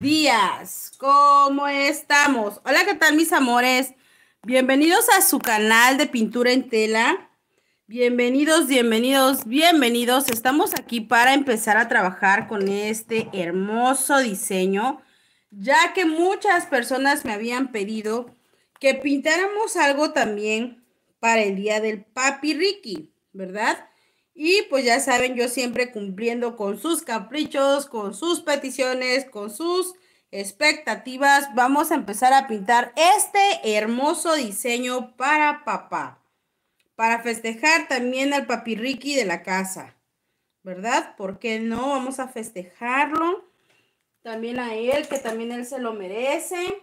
días, ¿cómo estamos? Hola, ¿qué tal mis amores? Bienvenidos a su canal de pintura en tela. Bienvenidos, bienvenidos, bienvenidos. Estamos aquí para empezar a trabajar con este hermoso diseño, ya que muchas personas me habían pedido que pintáramos algo también para el día del papi Ricky, ¿verdad? Y pues ya saben, yo siempre cumpliendo con sus caprichos, con sus peticiones, con sus expectativas, vamos a empezar a pintar este hermoso diseño para papá, para festejar también al papirriqui de la casa, ¿verdad? ¿Por qué no? Vamos a festejarlo también a él, que también él se lo merece.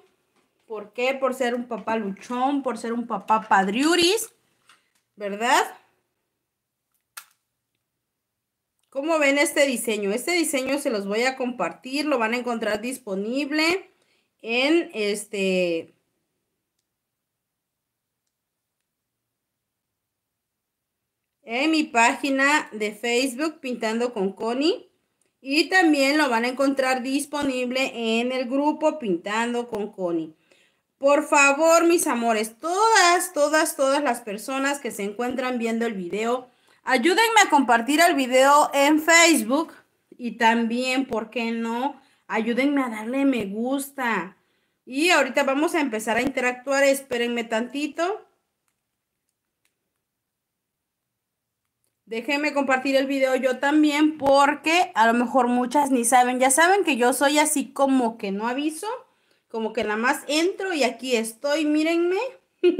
¿Por qué? Por ser un papá luchón, por ser un papá padriuris, ¿verdad? ¿Cómo ven este diseño? Este diseño se los voy a compartir, lo van a encontrar disponible en este... En mi página de Facebook, Pintando con Connie. Y también lo van a encontrar disponible en el grupo Pintando con Connie. Por favor, mis amores, todas, todas, todas las personas que se encuentran viendo el video, Ayúdenme a compartir el video en Facebook y también, ¿por qué no? Ayúdenme a darle me gusta. Y ahorita vamos a empezar a interactuar. Espérenme tantito. Déjenme compartir el video yo también porque a lo mejor muchas ni saben. Ya saben que yo soy así como que no aviso, como que nada más entro y aquí estoy, mírenme,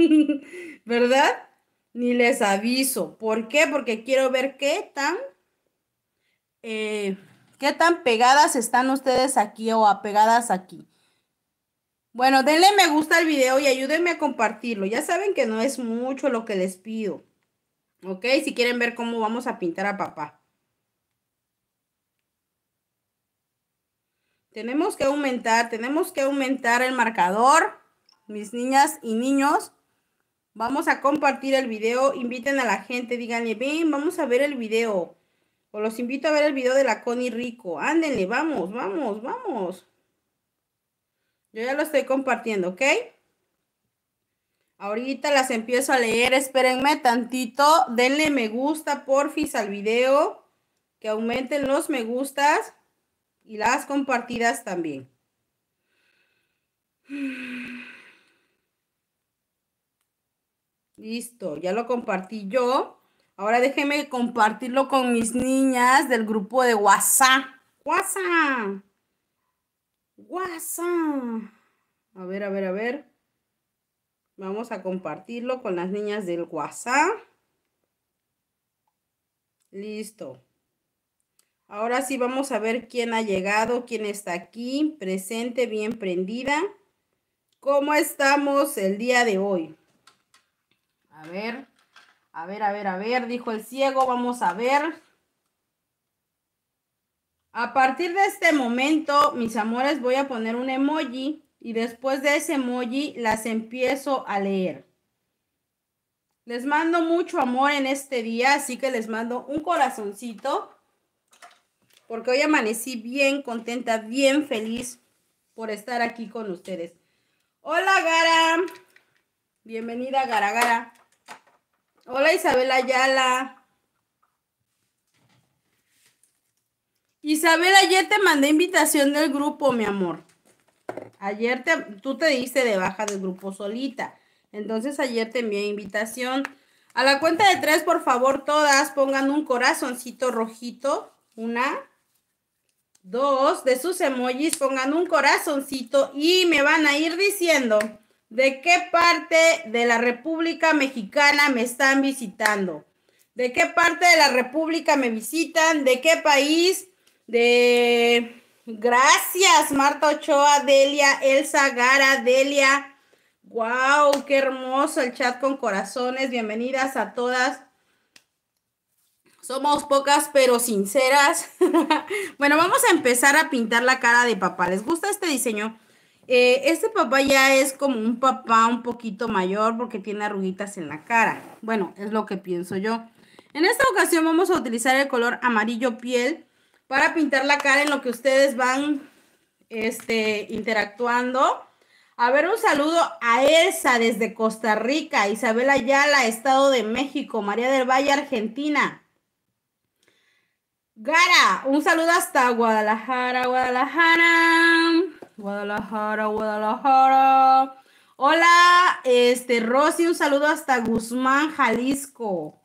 ¿verdad? ni les aviso. ¿Por qué? Porque quiero ver qué tan, eh, qué tan pegadas están ustedes aquí o apegadas aquí. Bueno, denle me gusta al video y ayúdenme a compartirlo. Ya saben que no es mucho lo que les pido. ¿Ok? Si quieren ver cómo vamos a pintar a papá. Tenemos que aumentar, tenemos que aumentar el marcador, mis niñas y niños. Vamos a compartir el video, inviten a la gente, díganle, eh, ven, vamos a ver el video. O los invito a ver el video de la Connie Rico. Ándenle, vamos, vamos, vamos. Yo ya lo estoy compartiendo, ¿ok? Ahorita las empiezo a leer. Espérenme tantito. Denle me gusta, porfis, al video. Que aumenten los me gustas y las compartidas también. Listo, ya lo compartí yo. Ahora déjenme compartirlo con mis niñas del grupo de WhatsApp. WhatsApp. WhatsApp. A ver, a ver, a ver. Vamos a compartirlo con las niñas del WhatsApp. Listo. Ahora sí vamos a ver quién ha llegado, quién está aquí, presente, bien prendida. ¿Cómo estamos el día de hoy? A ver, a ver, a ver, a ver, dijo el ciego, vamos a ver. A partir de este momento, mis amores, voy a poner un emoji y después de ese emoji las empiezo a leer. Les mando mucho amor en este día, así que les mando un corazoncito, porque hoy amanecí bien contenta, bien feliz por estar aquí con ustedes. Hola, Gara. Bienvenida, Gara Gara. Hola Isabel Ayala. Isabel, ayer te mandé invitación del grupo, mi amor. Ayer te, tú te diste de baja del grupo solita. Entonces ayer te envié invitación. A la cuenta de tres, por favor, todas pongan un corazoncito rojito. Una, dos, de sus emojis pongan un corazoncito y me van a ir diciendo ¿De qué parte de la República Mexicana me están visitando? ¿De qué parte de la República me visitan? ¿De qué país? De gracias, Marta Ochoa, Delia, Elsa Gara, Delia. Wow, qué hermoso el chat con corazones. Bienvenidas a todas. Somos pocas pero sinceras. bueno, vamos a empezar a pintar la cara de papá. ¿Les gusta este diseño? Eh, este papá ya es como un papá un poquito mayor porque tiene arruguitas en la cara. Bueno, es lo que pienso yo. En esta ocasión vamos a utilizar el color amarillo piel para pintar la cara en lo que ustedes van este, interactuando. A ver, un saludo a Elsa desde Costa Rica, Isabel Ayala, Estado de México, María del Valle, Argentina. Gara, un saludo hasta Guadalajara, Guadalajara. Guadalajara, Guadalajara. Hola, este, Rosy, un saludo hasta Guzmán, Jalisco.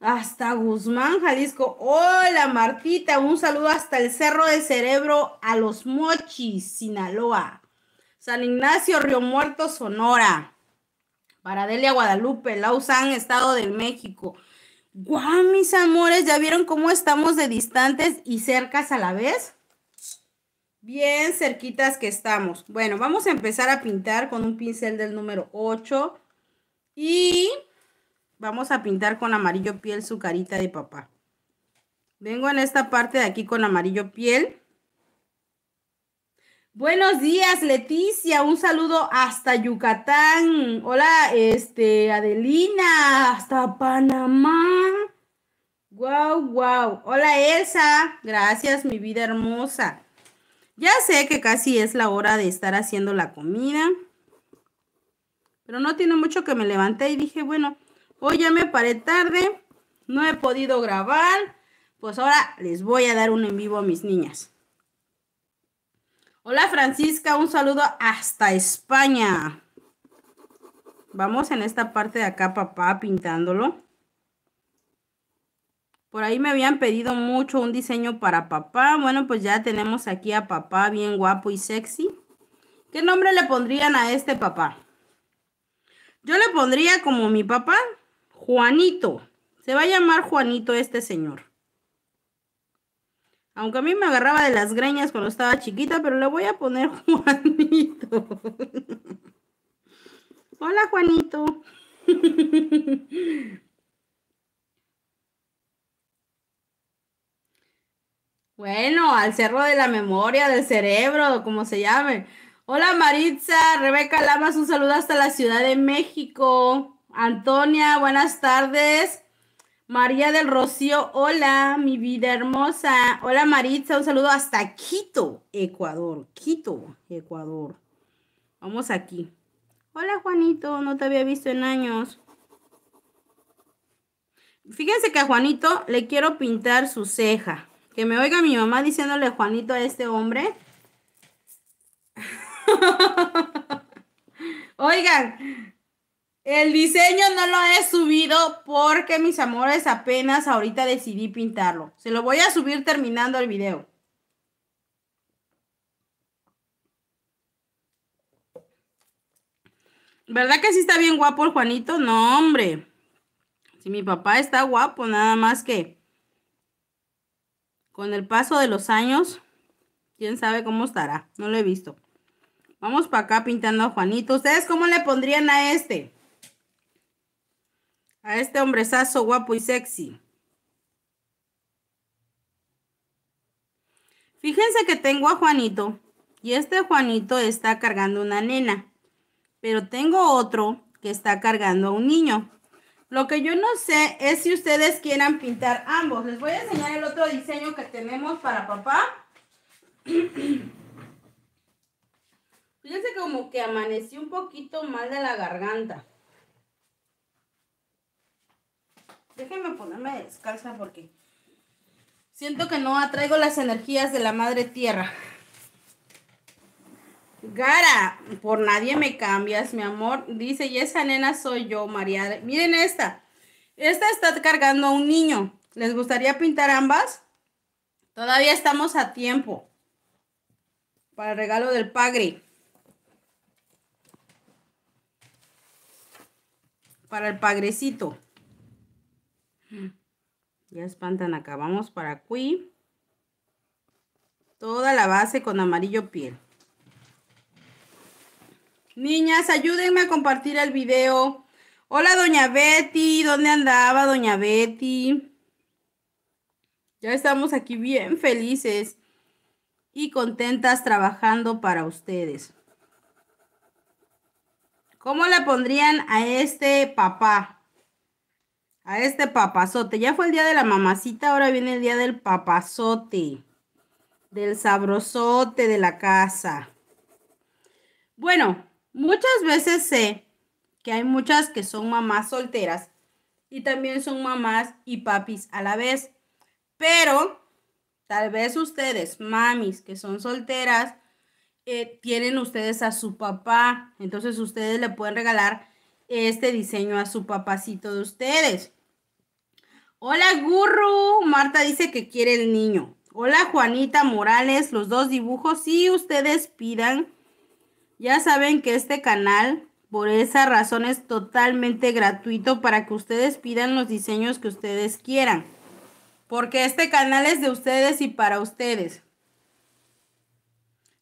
Hasta Guzmán, Jalisco. Hola, Martita, un saludo hasta el Cerro del Cerebro, a los Mochis, Sinaloa. San Ignacio, Río Muerto, Sonora. Paradelia, Guadalupe, Lausanne, Estado de México. ¡Guau, mis amores! ¿Ya vieron cómo estamos de distantes y cercas a la vez? Bien cerquitas que estamos. Bueno, vamos a empezar a pintar con un pincel del número 8. Y vamos a pintar con amarillo piel su carita de papá. Vengo en esta parte de aquí con amarillo piel. Buenos días, Leticia. Un saludo hasta Yucatán. Hola, este, Adelina, hasta Panamá. Wow, wow. Hola, Elsa. Gracias, mi vida hermosa. Ya sé que casi es la hora de estar haciendo la comida. Pero no tiene mucho que me levanté y dije, bueno, hoy ya me paré tarde, no he podido grabar. Pues ahora les voy a dar un en vivo a mis niñas. Hola Francisca, un saludo hasta España. Vamos en esta parte de acá, papá, pintándolo. Por ahí me habían pedido mucho un diseño para papá. Bueno, pues ya tenemos aquí a papá bien guapo y sexy. ¿Qué nombre le pondrían a este papá? Yo le pondría como mi papá, Juanito. Se va a llamar Juanito este señor. Aunque a mí me agarraba de las greñas cuando estaba chiquita, pero le voy a poner Juanito. Hola Juanito. Bueno, al cerro de la memoria, del cerebro, como se llame. Hola Maritza, Rebeca Lamas, un saludo hasta la Ciudad de México. Antonia, buenas tardes. María del Rocío, hola, mi vida hermosa. Hola Maritza, un saludo hasta Quito, Ecuador. Quito, Ecuador. Vamos aquí. Hola Juanito, no te había visto en años. Fíjense que a Juanito le quiero pintar su ceja. Que me oiga mi mamá diciéndole Juanito a este hombre. Oigan, el diseño no lo he subido porque mis amores apenas ahorita decidí pintarlo. Se lo voy a subir terminando el video. ¿Verdad que sí está bien guapo el Juanito? No, hombre. Si mi papá está guapo, nada más que con el paso de los años, quién sabe cómo estará. No lo he visto. Vamos para acá pintando a Juanito. ¿Ustedes cómo le pondrían a este? A este hombrezazo guapo y sexy. Fíjense que tengo a Juanito. Y este Juanito está cargando una nena. Pero tengo otro que está cargando a un niño. Lo que yo no sé es si ustedes quieran pintar ambos. Les voy a enseñar el otro diseño que tenemos para papá. Fíjense como que amaneció un poquito mal de la garganta. Déjenme ponerme descalza porque siento que no atraigo las energías de la madre tierra. Gara, por nadie me cambias, mi amor. Dice, y esa nena soy yo, María. Miren esta. Esta está cargando a un niño. ¿Les gustaría pintar ambas? Todavía estamos a tiempo. Para el regalo del padre. Para el Pagrecito. Ya espantan acabamos para aquí. Toda la base con amarillo piel. Niñas, ayúdenme a compartir el video. Hola, doña Betty. ¿Dónde andaba, doña Betty? Ya estamos aquí bien felices y contentas trabajando para ustedes. ¿Cómo le pondrían a este papá? A este papazote. Ya fue el día de la mamacita, ahora viene el día del papazote. Del sabrosote de la casa. Bueno, Muchas veces sé que hay muchas que son mamás solteras y también son mamás y papis a la vez. Pero tal vez ustedes, mamis que son solteras, eh, tienen ustedes a su papá. Entonces ustedes le pueden regalar este diseño a su papacito de ustedes. Hola, Gurru. Marta dice que quiere el niño. Hola, Juanita Morales. Los dos dibujos. Si ustedes pidan ya saben que este canal, por esa razón, es totalmente gratuito para que ustedes pidan los diseños que ustedes quieran. Porque este canal es de ustedes y para ustedes.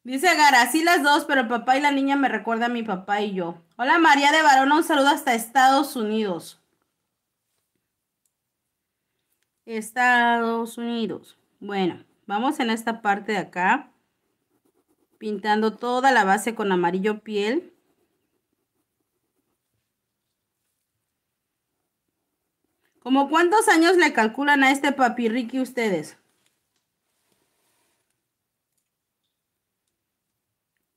Dice Gara, sí las dos, pero el papá y la niña me recuerdan a mi papá y yo. Hola María de Barona, un saludo hasta Estados Unidos. Estados Unidos. Bueno, vamos en esta parte de acá pintando toda la base con amarillo piel. ¿Como cuántos años le calculan a este papirriqui ustedes?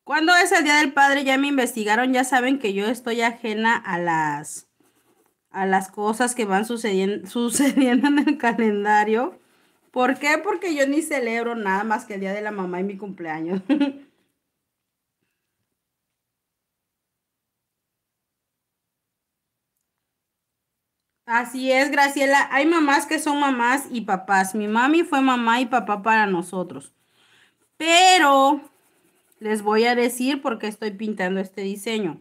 Cuando es el Día del Padre? Ya me investigaron, ya saben que yo estoy ajena a las, a las cosas que van sucediendo, sucediendo en el calendario. ¿Por qué? Porque yo ni celebro nada más que el Día de la Mamá y mi cumpleaños. Así es, Graciela. Hay mamás que son mamás y papás. Mi mami fue mamá y papá para nosotros. Pero les voy a decir por qué estoy pintando este diseño.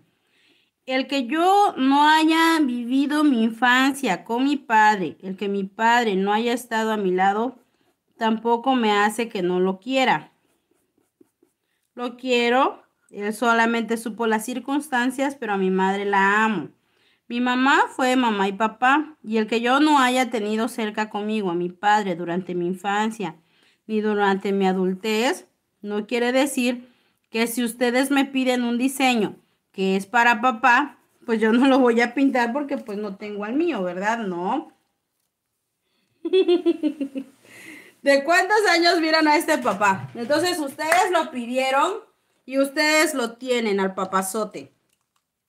El que yo no haya vivido mi infancia con mi padre, el que mi padre no haya estado a mi lado, tampoco me hace que no lo quiera. Lo quiero, él solamente supo las circunstancias, pero a mi madre la amo. Mi mamá fue mamá y papá, y el que yo no haya tenido cerca conmigo a mi padre durante mi infancia ni durante mi adultez, no quiere decir que si ustedes me piden un diseño que es para papá, pues yo no lo voy a pintar porque pues no tengo al mío, ¿verdad? No. ¿De cuántos años miran a este papá? Entonces ustedes lo pidieron y ustedes lo tienen al papazote.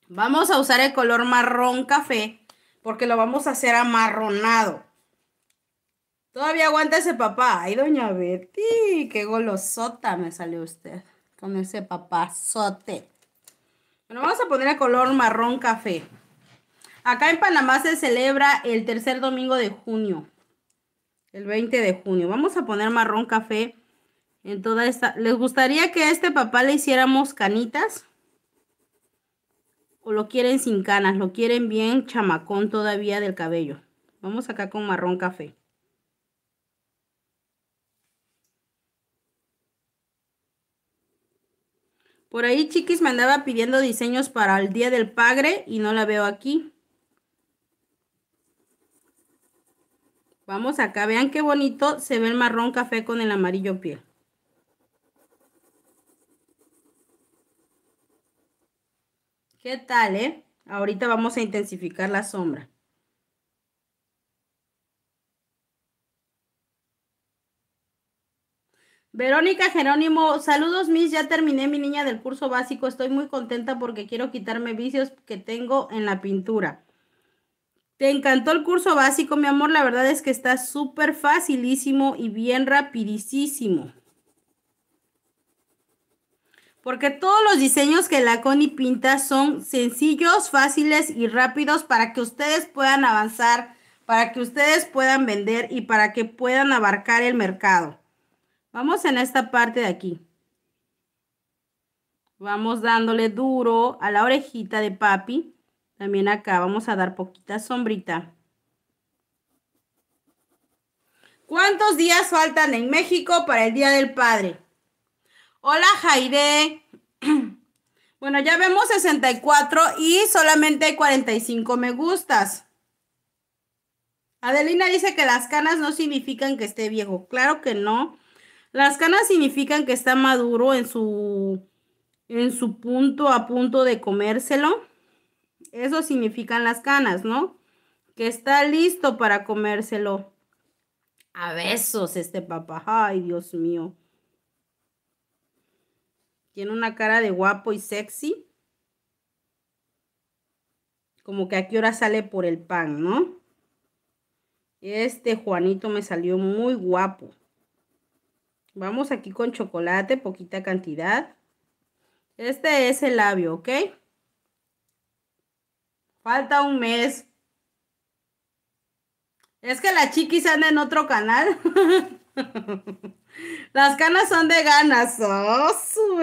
Vamos a usar el color marrón café porque lo vamos a hacer amarronado. Todavía aguanta ese papá. Ay, doña Betty, qué golosota me salió usted con ese papazote. Bueno, vamos a poner el color marrón café. Acá en Panamá se celebra el tercer domingo de junio, el 20 de junio. Vamos a poner marrón café en toda esta. ¿Les gustaría que a este papá le hiciéramos canitas? o lo quieren sin canas, lo quieren bien chamacón todavía del cabello. Vamos acá con marrón café. Por ahí Chiquis me andaba pidiendo diseños para el Día del Padre y no la veo aquí. Vamos acá, vean qué bonito se ve el marrón café con el amarillo piel. ¿Qué tal, eh? Ahorita vamos a intensificar la sombra. Verónica Jerónimo, saludos mis, ya terminé mi niña del curso básico, estoy muy contenta porque quiero quitarme vicios que tengo en la pintura. ¿Te encantó el curso básico, mi amor? La verdad es que está súper facilísimo y bien rapidísimo porque todos los diseños que la Connie pinta son sencillos, fáciles y rápidos para que ustedes puedan avanzar, para que ustedes puedan vender y para que puedan abarcar el mercado. Vamos en esta parte de aquí. Vamos dándole duro a la orejita de papi. También acá vamos a dar poquita sombrita. ¿Cuántos días faltan en México para el Día del Padre? Hola Jairé. Bueno, ya vemos 64 y solamente 45 me gustas. Adelina dice que las canas no significan que esté viejo. Claro que no. Las canas significan que está maduro en su, en su punto, a punto de comérselo. Eso significan las canas, ¿no? Que está listo para comérselo. A besos este papá. Ay, Dios mío. Tiene una cara de guapo y sexy. Como que aquí ahora hora sale por el pan, ¿no? Este Juanito me salió muy guapo. Vamos aquí con chocolate, poquita cantidad. Este es el labio, ¿ok? Falta un mes. Es que la chiquis anda en otro canal. Las canas son de ganas. ¡Oh, su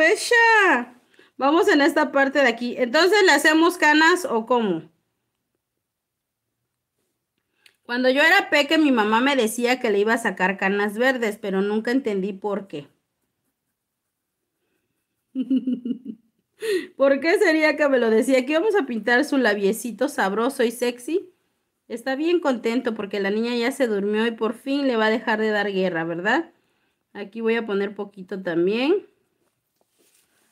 Vamos en esta parte de aquí. Entonces, ¿le hacemos canas o cómo? Cuando yo era peque, mi mamá me decía que le iba a sacar canas verdes, pero nunca entendí por qué. ¿Por qué sería que me lo decía? Aquí vamos a pintar su labiecito sabroso y sexy. Está bien contento porque la niña ya se durmió y por fin le va a dejar de dar guerra, ¿verdad? Aquí voy a poner poquito también.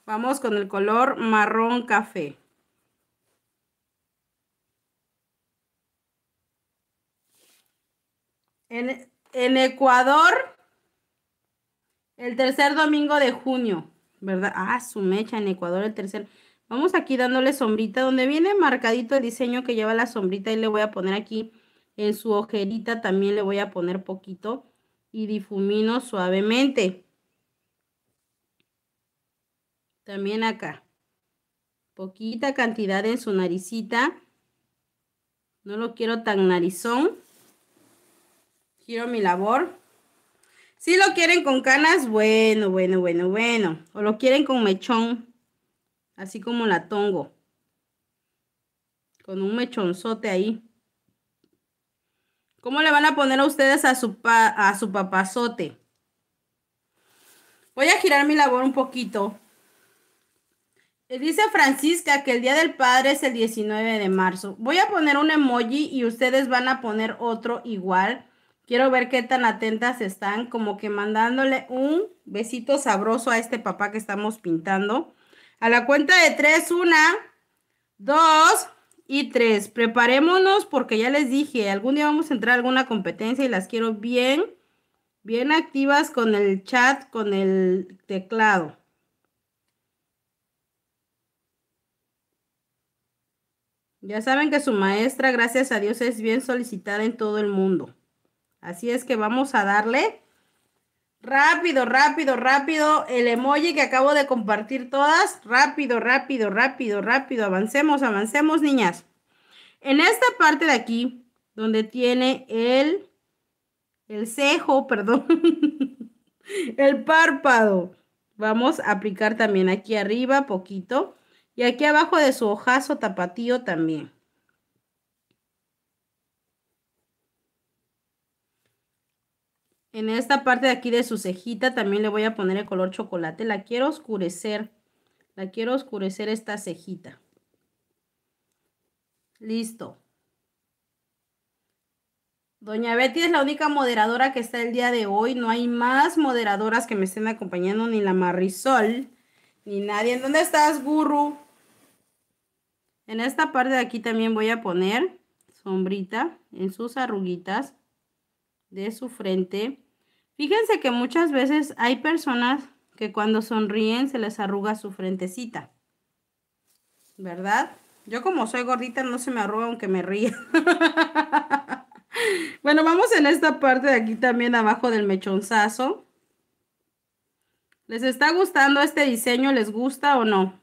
Vamos con el color marrón café. En, Ecuador, el tercer domingo de junio, ¿verdad? Ah, su mecha en Ecuador, el tercer. Vamos aquí dándole sombrita, donde viene marcadito el diseño que lleva la sombrita y le voy a poner aquí en su ojerita, también le voy a poner poquito y difumino suavemente. También acá. Poquita cantidad en su naricita. No lo quiero tan narizón. Giro mi labor. Si lo quieren con canas, bueno, bueno, bueno, bueno. O lo quieren con mechón, así como la tongo. Con un mechonzote ahí. ¿Cómo le van a poner a ustedes a su, a su papazote? Voy a girar mi labor un poquito. Eh, dice Francisca que el Día del Padre es el 19 de marzo. Voy a poner un emoji y ustedes van a poner otro igual. Quiero ver qué tan atentas están, como que mandándole un besito sabroso a este papá que estamos pintando. A la cuenta de tres, una, dos, y tres, preparémonos porque ya les dije, algún día vamos a entrar a alguna competencia y las quiero bien, bien activas con el chat, con el teclado. Ya saben que su maestra, gracias a Dios, es bien solicitada en todo el mundo. Así es que vamos a darle Rápido, rápido, rápido. El emoji que acabo de compartir todas. Rápido, rápido, rápido, rápido. Avancemos, avancemos, niñas. En esta parte de aquí, donde tiene el, el cejo, perdón, el párpado. Vamos a aplicar también aquí arriba, poquito. Y aquí abajo de su hojazo tapatío también. En esta parte de aquí de su cejita también le voy a poner el color chocolate. La quiero oscurecer. La quiero oscurecer esta cejita. Listo. Doña Betty es la única moderadora que está el día de hoy. No hay más moderadoras que me estén acompañando, ni la Marisol, ni nadie. ¿En dónde estás, guru? En esta parte de aquí también voy a poner sombrita en sus arruguitas de su frente. Fíjense que muchas veces hay personas que cuando sonríen se les arruga su frentecita. ¿Verdad? Yo como soy gordita no se me arruga aunque me ría. bueno, vamos en esta parte de aquí también abajo del mechonzazo. ¿Les está gustando este diseño? ¿Les gusta o no?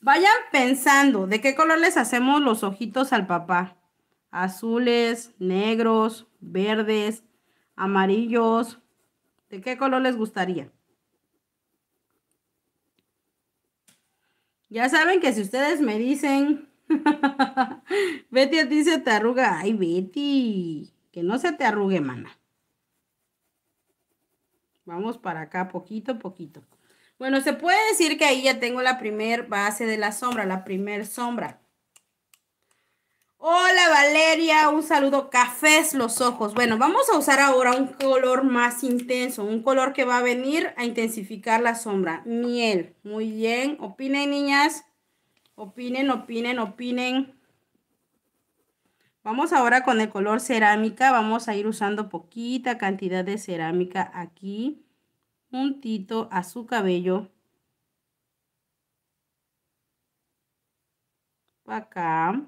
Vayan pensando de qué color les hacemos los ojitos al papá. Azules, negros, verdes, amarillos. ¿De qué color les gustaría? Ya saben que si ustedes me dicen, Betty a ti se te arruga. Ay, Betty, que no se te arrugue, mana. Vamos para acá poquito a poquito. Bueno, se puede decir que ahí ya tengo la primer base de la sombra, la primer sombra. Hola Valeria, un saludo. Cafés los ojos. Bueno, vamos a usar ahora un color más intenso, un color que va a venir a intensificar la sombra. Miel. Muy bien. Opinen, niñas. Opinen, opinen, opinen. Vamos ahora con el color cerámica. Vamos a ir usando poquita cantidad de cerámica aquí. Puntito a su cabello. Acá.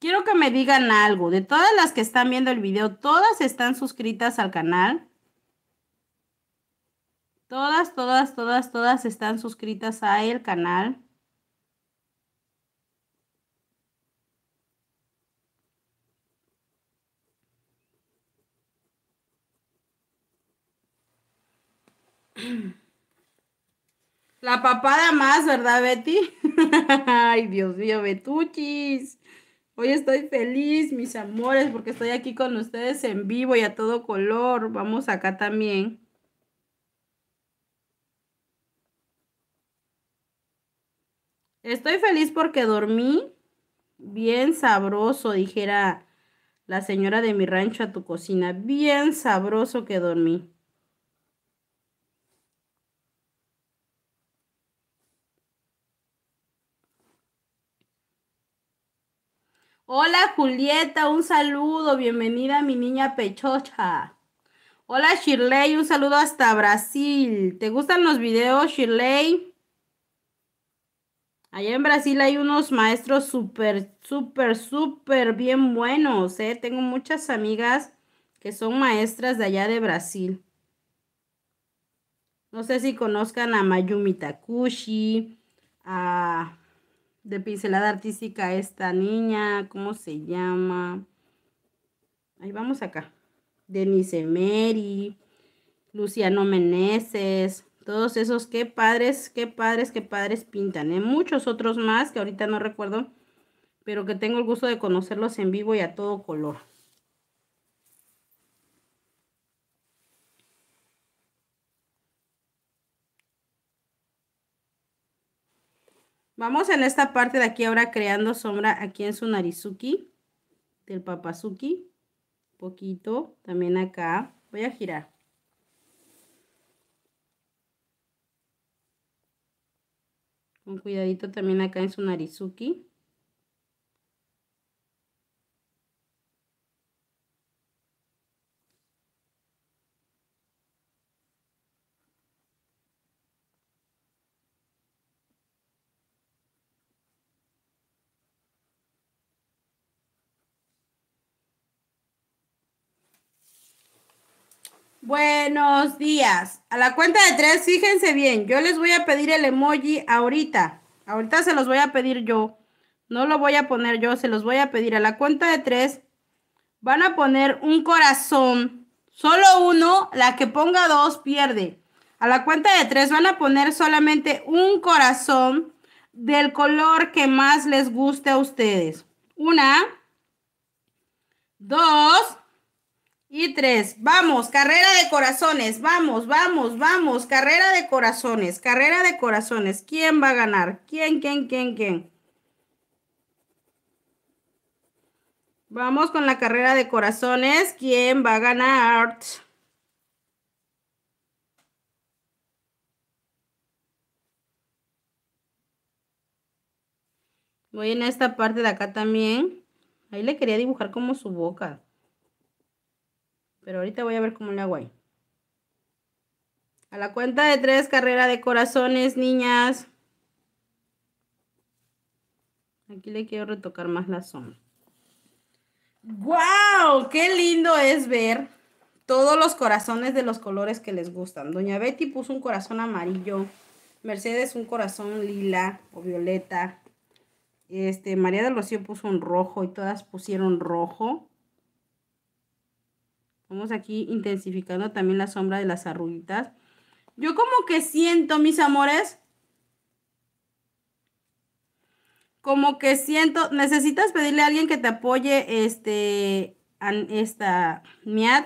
Quiero que me digan algo. De todas las que están viendo el video, ¿todas están suscritas al canal? Todas, todas, todas, todas están suscritas al canal. La papada más, ¿verdad, Betty? Ay, Dios mío, Betuchis. Hoy estoy feliz, mis amores, porque estoy aquí con ustedes en vivo y a todo color. Vamos acá también. Estoy feliz porque dormí bien sabroso, dijera la señora de mi rancho a tu cocina. Bien sabroso que dormí. Hola Julieta, un saludo, bienvenida mi niña pechocha. Hola Shirley, un saludo hasta Brasil. ¿Te gustan los videos, Shirley? Allá en Brasil hay unos maestros súper, súper, súper bien buenos, ¿eh? Tengo muchas amigas que son maestras de allá de Brasil. No sé si conozcan a Mayumi Takushi, a de pincelada artística esta niña, ¿cómo se llama? Ahí vamos acá. Denise Mary, Luciano Meneses, todos esos, qué padres, qué padres, qué padres pintan. ¿eh? Muchos otros más que ahorita no recuerdo, pero que tengo el gusto de conocerlos en vivo y a todo color. Vamos en esta parte de aquí ahora creando sombra aquí en su narizuki, del papazuki. Poquito, también acá. Voy a girar. Con cuidadito también acá en su narizuki. Buenos días. A la cuenta de tres, fíjense bien, yo les voy a pedir el emoji ahorita. Ahorita se los voy a pedir yo. No lo voy a poner yo, se los voy a pedir. A la cuenta de tres, van a poner un corazón. Solo uno, la que ponga dos pierde. A la cuenta de tres van a poner solamente un corazón del color que más les guste a ustedes. Una, dos, y tres, vamos, carrera de corazones, vamos, vamos, vamos, carrera de corazones, carrera de corazones. ¿Quién va a ganar? ¿Quién, quién, quién, quién? Vamos con la carrera de corazones. ¿Quién va a ganar? Voy en esta parte de acá también. Ahí le quería dibujar como su boca. Pero ahorita voy a ver cómo le hago ahí. A la cuenta de tres, carrera de corazones, niñas. Aquí le quiero retocar más la zona. ¡Wow! ¡Qué lindo es ver todos los corazones de los colores que les gustan! Doña Betty puso un corazón amarillo. Mercedes un corazón lila o violeta. Este, María de Rocío puso un rojo y todas pusieron rojo. Vamos aquí intensificando también la sombra de las arruguitas. Yo como que siento, mis amores, como que siento, necesitas pedirle a alguien que te apoye, este, esta, Miad,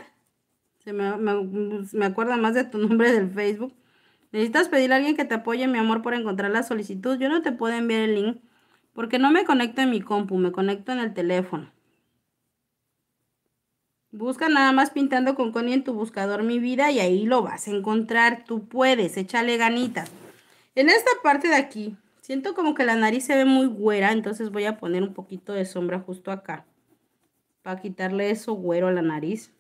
se me, me, me acuerda más de tu nombre del Facebook. Necesitas pedirle a alguien que te apoye, mi amor, por encontrar la solicitud. Yo no te puedo enviar el link porque no me conecto en mi compu, me conecto en el teléfono. Busca nada más pintando con Connie en tu buscador mi vida y ahí lo vas a encontrar. Tú puedes, échale ganitas. En esta parte de aquí, siento como que la nariz se ve muy güera, entonces voy a poner un poquito de sombra justo acá. Para quitarle eso güero a la nariz.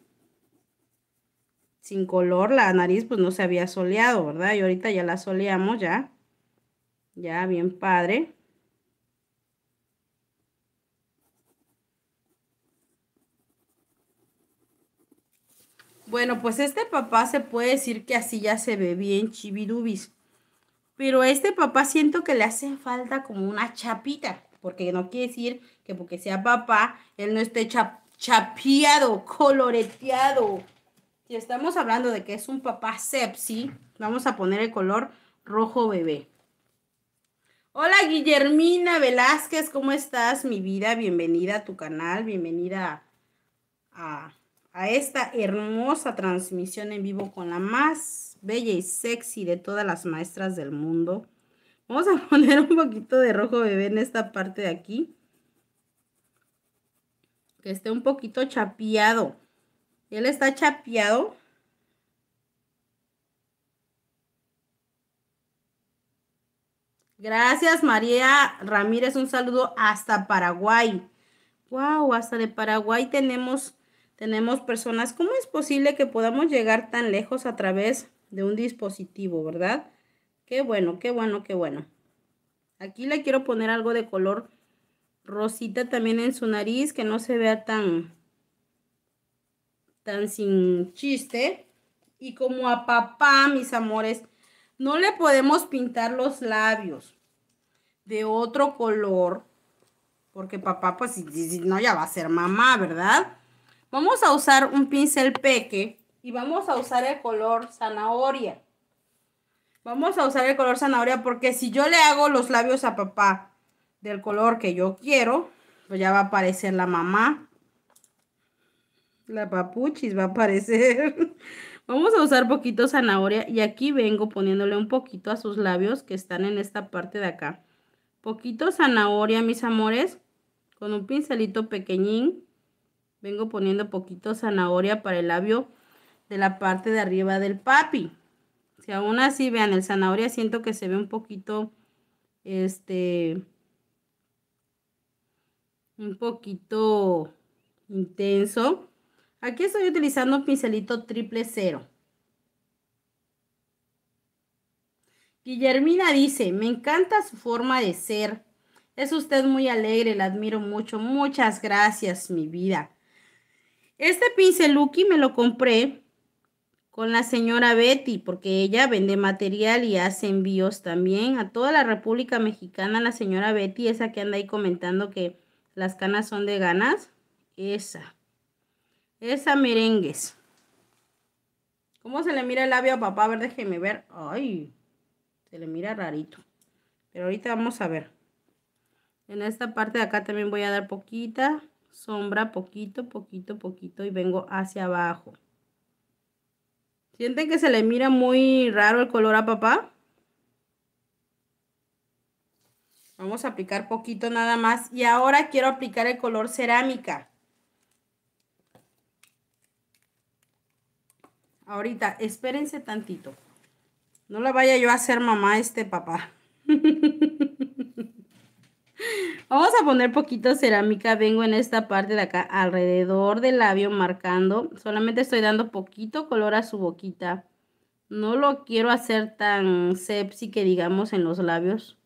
Sin color, la nariz pues no se había soleado, ¿verdad? Y ahorita ya la soleamos ya. Ya, bien padre. Bueno, pues este papá se puede decir que así ya se ve bien chibidubis. Pero a este papá siento que le hace falta como una chapita. Porque no quiere decir que porque sea papá, él no esté chapiado, chapeado, coloreteado. Si estamos hablando de que es un papá sepsi, vamos a poner el color rojo bebé. Hola Guillermina Velázquez, ¿cómo estás? Mi vida, bienvenida a tu canal, bienvenida a, a esta hermosa transmisión en vivo con la más bella y sexy de todas las maestras del mundo. Vamos a poner un poquito de rojo bebé en esta parte de aquí. Que esté un poquito chapeado. Él está chapeado. Gracias María Ramírez, un saludo hasta Paraguay. Wow, hasta de Paraguay tenemos tenemos personas, ¿cómo es posible que podamos llegar tan lejos a través de un dispositivo, verdad? Qué bueno, qué bueno, qué bueno. Aquí le quiero poner algo de color rosita también en su nariz, que no se vea tan, tan sin chiste. Y como a papá, mis amores, no le podemos pintar los labios de otro color, porque papá, pues no, ya va a ser mamá, ¿verdad? Vamos a usar un pincel peque y vamos a usar el color zanahoria. Vamos a usar el color zanahoria porque si yo le hago los labios a papá del color que yo quiero, pues ya va a aparecer la mamá. La papuchis va a aparecer. Vamos a usar poquito zanahoria y aquí vengo poniéndole un poquito a sus labios que están en esta parte de acá. Poquito zanahoria, mis amores, con un pincelito pequeñín. Vengo poniendo poquito zanahoria para el labio de la parte de arriba del papi. Si aún así, vean, el zanahoria siento que se ve un poquito, este, un poquito intenso. Aquí estoy utilizando un pincelito triple cero. Guillermina dice, me encanta su forma de ser. Es usted muy alegre, la admiro mucho. Muchas gracias, mi vida. Este Lucky me lo compré con la señora Betty, porque ella vende material y hace envíos también a toda la República Mexicana. La señora Betty, esa que anda ahí comentando que las canas son de ganas, esa, esa merengues. ¿Cómo se le mira el labio a papá? A ver, déjeme ver. Ay, se le mira rarito. Pero ahorita vamos a ver. En esta parte de acá también voy a dar poquita sombra poquito, poquito, poquito y vengo hacia abajo. ¿Sienten que se le mira muy raro el color a papá? Vamos a aplicar poquito nada más. Y ahora quiero aplicar el color cerámica. Ahorita, espérense tantito. No la vaya yo a hacer mamá este papá. Vamos a poner poquito cerámica. Vengo en esta parte de acá, alrededor del labio, marcando. Solamente estoy dando poquito color a su boquita. No lo quiero hacer tan sepsi que digamos en los labios.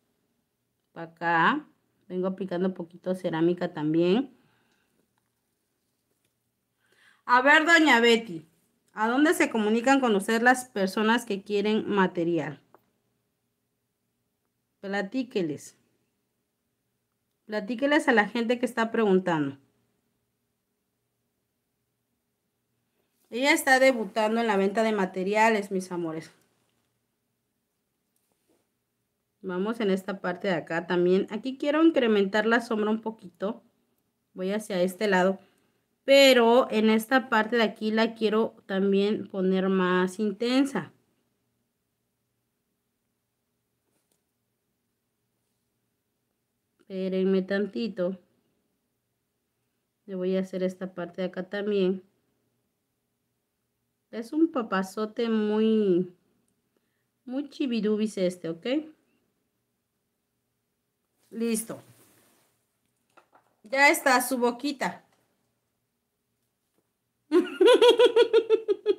Para acá. Vengo aplicando poquito cerámica también. A ver, doña Betty. ¿A dónde se comunican con ustedes las personas que quieren material? Platíqueles. Platíqueles a la gente que está preguntando. Ella está debutando en la venta de materiales, mis amores. Vamos en esta parte de acá también. Aquí quiero incrementar la sombra un poquito. Voy hacia este lado. Pero en esta parte de aquí la quiero también poner más intensa. Espérenme tantito. Le voy a hacer esta parte de acá también. Es un papazote muy, muy chibidubis este, ¿ok? Listo. Ya está su boquita.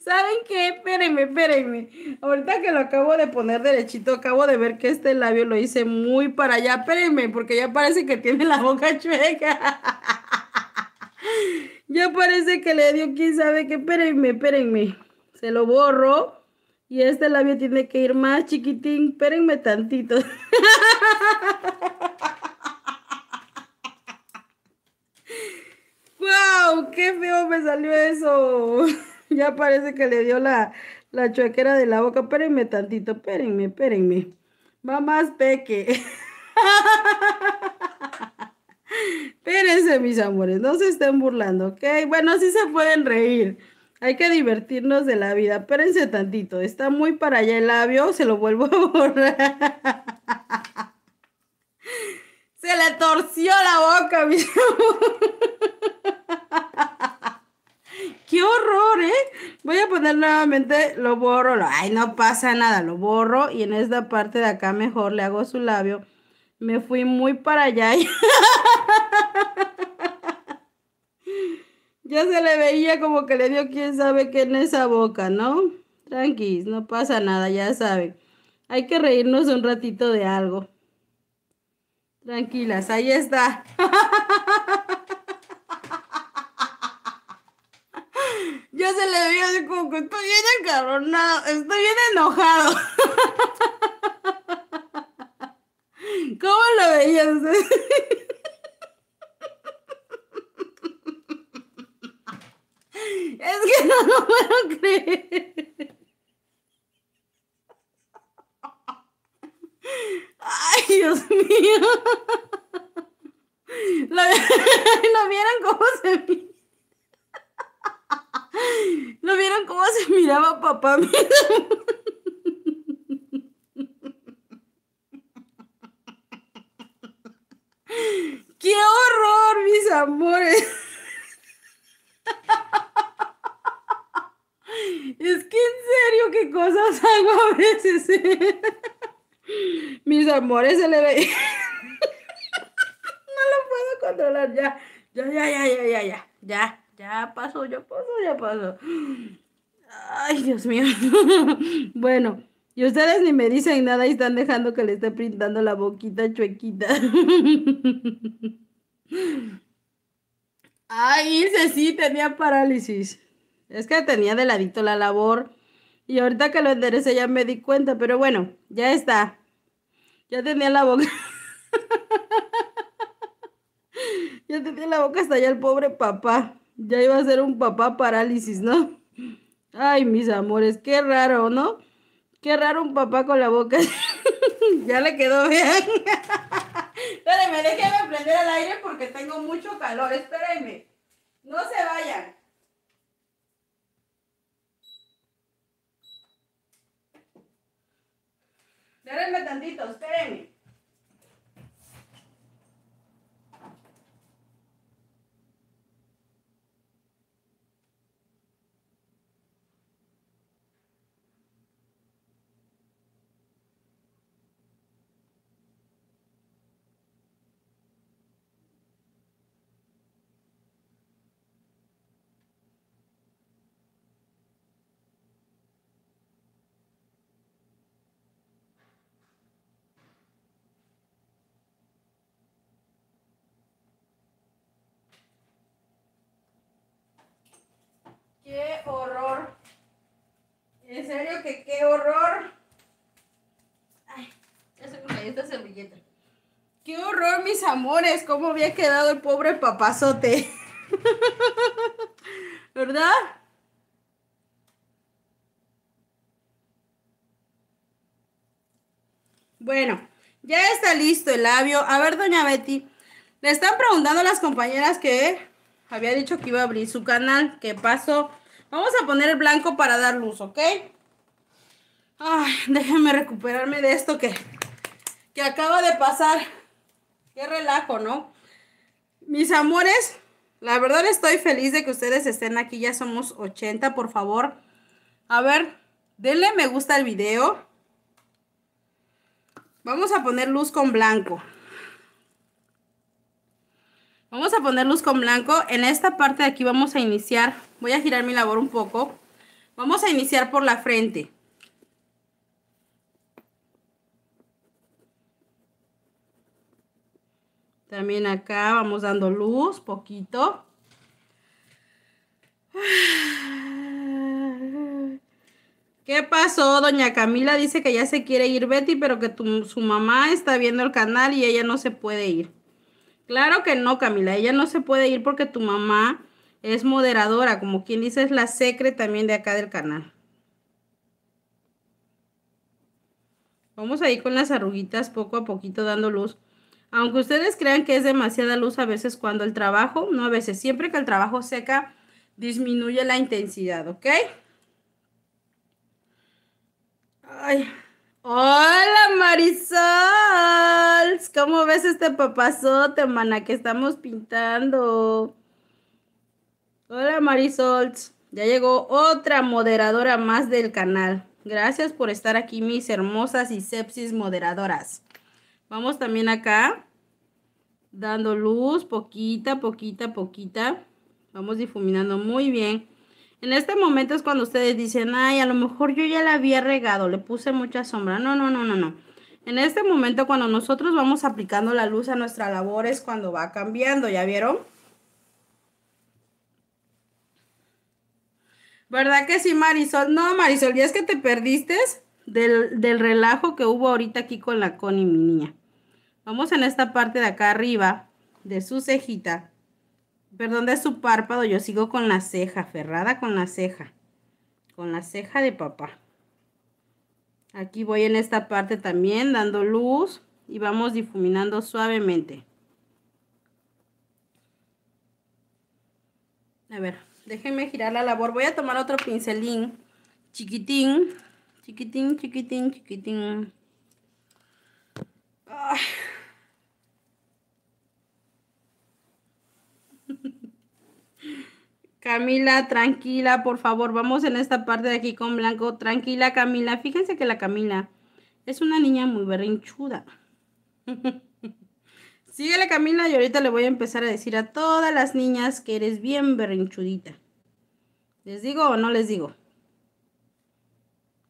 ¿Saben qué? Espérenme, espérenme. Ahorita que lo acabo de poner derechito, acabo de ver que este labio lo hice muy para allá. Espérenme, porque ya parece que tiene la boca chueca. ya parece que le dio quién sabe qué. Espérenme, espérenme. Se lo borro. Y este labio tiene que ir más chiquitín. Espérenme tantito. ¡Wow! ¡Qué feo me salió eso! ya parece que le dio la, la de la boca. Espérenme tantito, espérenme, espérenme. Va más peque. Espérense, mis amores, no se estén burlando, ¿ok? Bueno, sí se pueden reír. Hay que divertirnos de la vida. Espérense tantito. Está muy para allá el labio, se lo vuelvo a borrar. Se le torció la boca, mis amores qué horror, ¿eh? Voy a poner nuevamente, lo borro, lo, ay, no pasa nada, lo borro y en esta parte de acá mejor le hago su labio. Me fui muy para allá y... ya se le veía como que le dio quién sabe qué en esa boca, ¿no? Tranquis, no pasa nada, ya saben. Hay que reírnos un ratito de algo. Tranquilas, ahí está. yo se le veía así como que estoy bien encarronado, estoy bien enojado. ¿Cómo lo veías? Es que no lo puedo creer. Ay, Dios mío. Lo, vieron cómo se ¿No vieron cómo se miraba papá? ¡Qué horror, mis amores! Es que en serio, qué cosas hago a veces. ¿eh? Mis amores se le ve. No lo puedo controlar Ya, ya, ya, ya, ya, ya. Ya ya pasó, ya pasó, ya pasó. Ay, Dios mío. bueno, y ustedes ni me dicen nada y están dejando que le esté pintando la boquita chuequita. Ay, ese sí tenía parálisis. Es que tenía de ladito la labor. Y ahorita que lo enderecé ya me di cuenta, pero bueno, ya está. Ya tenía la boca. ya tenía la boca hasta allá el pobre papá. Ya iba a ser un papá parálisis, ¿no? Ay, mis amores, qué raro, ¿no? Qué raro un papá con la boca. ya le quedó bien. espérenme, déjenme prender el aire porque tengo mucho calor. Espérenme. No se vayan. Espérenme tantito, espérenme. mis amores, cómo había quedado el pobre papazote. ¿Verdad? Bueno, ya está listo el labio. A ver, doña Betty, le están preguntando a las compañeras que había dicho que iba a abrir su canal. ¿Qué pasó? Vamos a poner el blanco para dar luz, ¿ok? Ay, déjenme recuperarme de esto que, que acaba de pasar. Qué relajo, ¿no? Mis amores, la verdad estoy feliz de que ustedes estén aquí. Ya somos 80, por favor. A ver, denle me gusta al video. Vamos a poner luz con blanco. Vamos a poner luz con blanco. En esta parte de aquí vamos a iniciar. Voy a girar mi labor un poco. Vamos a iniciar por la frente. También acá vamos dando luz, poquito. ¿Qué pasó? Doña Camila dice que ya se quiere ir Betty, pero que su mamá está viendo el canal y ella no se puede ir. Claro que no, Camila, ella no se puede ir porque tu mamá es moderadora, como quien dice, es la secre también de acá del canal. Vamos a ir con las arruguitas poco a poquito dando luz. Aunque ustedes crean que es demasiada luz a veces cuando el trabajo, no a veces, siempre que el trabajo seca, disminuye la intensidad, ¿ok? Ay. Hola Marisol, ¿cómo ves este papazote, mana, que estamos pintando? Hola Marisol, ya llegó otra moderadora más del canal. Gracias por estar aquí, mis hermosas y sepsis moderadoras. Vamos también acá dando luz poquita, poquita, poquita. Vamos difuminando muy bien. En este momento es cuando ustedes dicen, ay, a lo mejor yo ya la había regado, le puse mucha sombra. No, no, no, no, no. En este momento cuando nosotros vamos aplicando la luz a nuestra labor es cuando va cambiando, ¿ya vieron? ¿Verdad que sí, Marisol? No, Marisol, ya es que te perdiste del, relajo que hubo ahorita aquí con la Connie, mi niña. Vamos en esta parte de acá arriba, de su cejita, perdón, de su párpado, yo sigo con la ceja, ferrada con la ceja, con la ceja de papá. Aquí voy en esta parte también dando luz y vamos difuminando suavemente. A ver, déjenme girar la labor. Voy a tomar otro pincelín chiquitín, chiquitín, chiquitín, chiquitín Camila, tranquila, por favor, vamos en esta parte de aquí con Blanco. Tranquila, Camila. Fíjense que la Camila es una niña muy berrinchuda. Síguele, Camila, y ahorita le voy a empezar a decir a todas las niñas que eres bien berrinchudita. ¿Les digo o no les digo?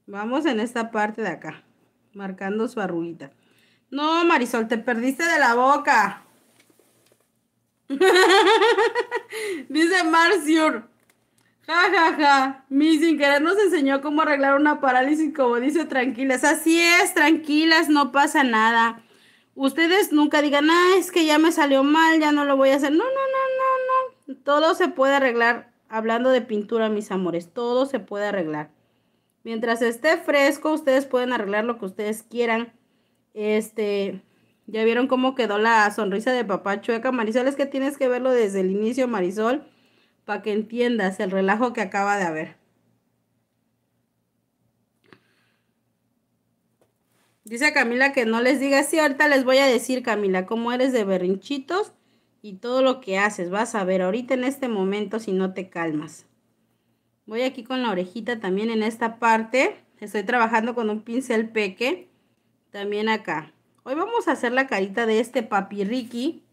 Vamos en esta parte de acá, marcando su arruguita. No, Marisol, te perdiste de la boca. Dice Marciur. Ja, ja, ja. Mi sin querer nos enseñó cómo arreglar una parálisis, como dice, tranquilas. Así es, tranquilas, no pasa nada. Ustedes nunca digan, ah, es que ya me salió mal, ya no lo voy a hacer. No, no, no, no, no. Todo se puede arreglar. Hablando de pintura, mis amores, todo se puede arreglar. Mientras esté fresco, ustedes pueden arreglar lo que ustedes quieran. Este, ya vieron cómo quedó la sonrisa de papá chueca. Marisol, es que tienes que verlo desde el inicio, Marisol, para que entiendas el relajo que acaba de haber. Dice Camila que no les diga, Si ahorita les voy a decir, Camila, cómo eres de berrinchitos y todo lo que haces. Vas a ver ahorita en este momento si no te calmas. Voy aquí con la orejita también en esta parte. Estoy trabajando con un pincel peque también acá. Hoy vamos a hacer la carita de este papi Ricky.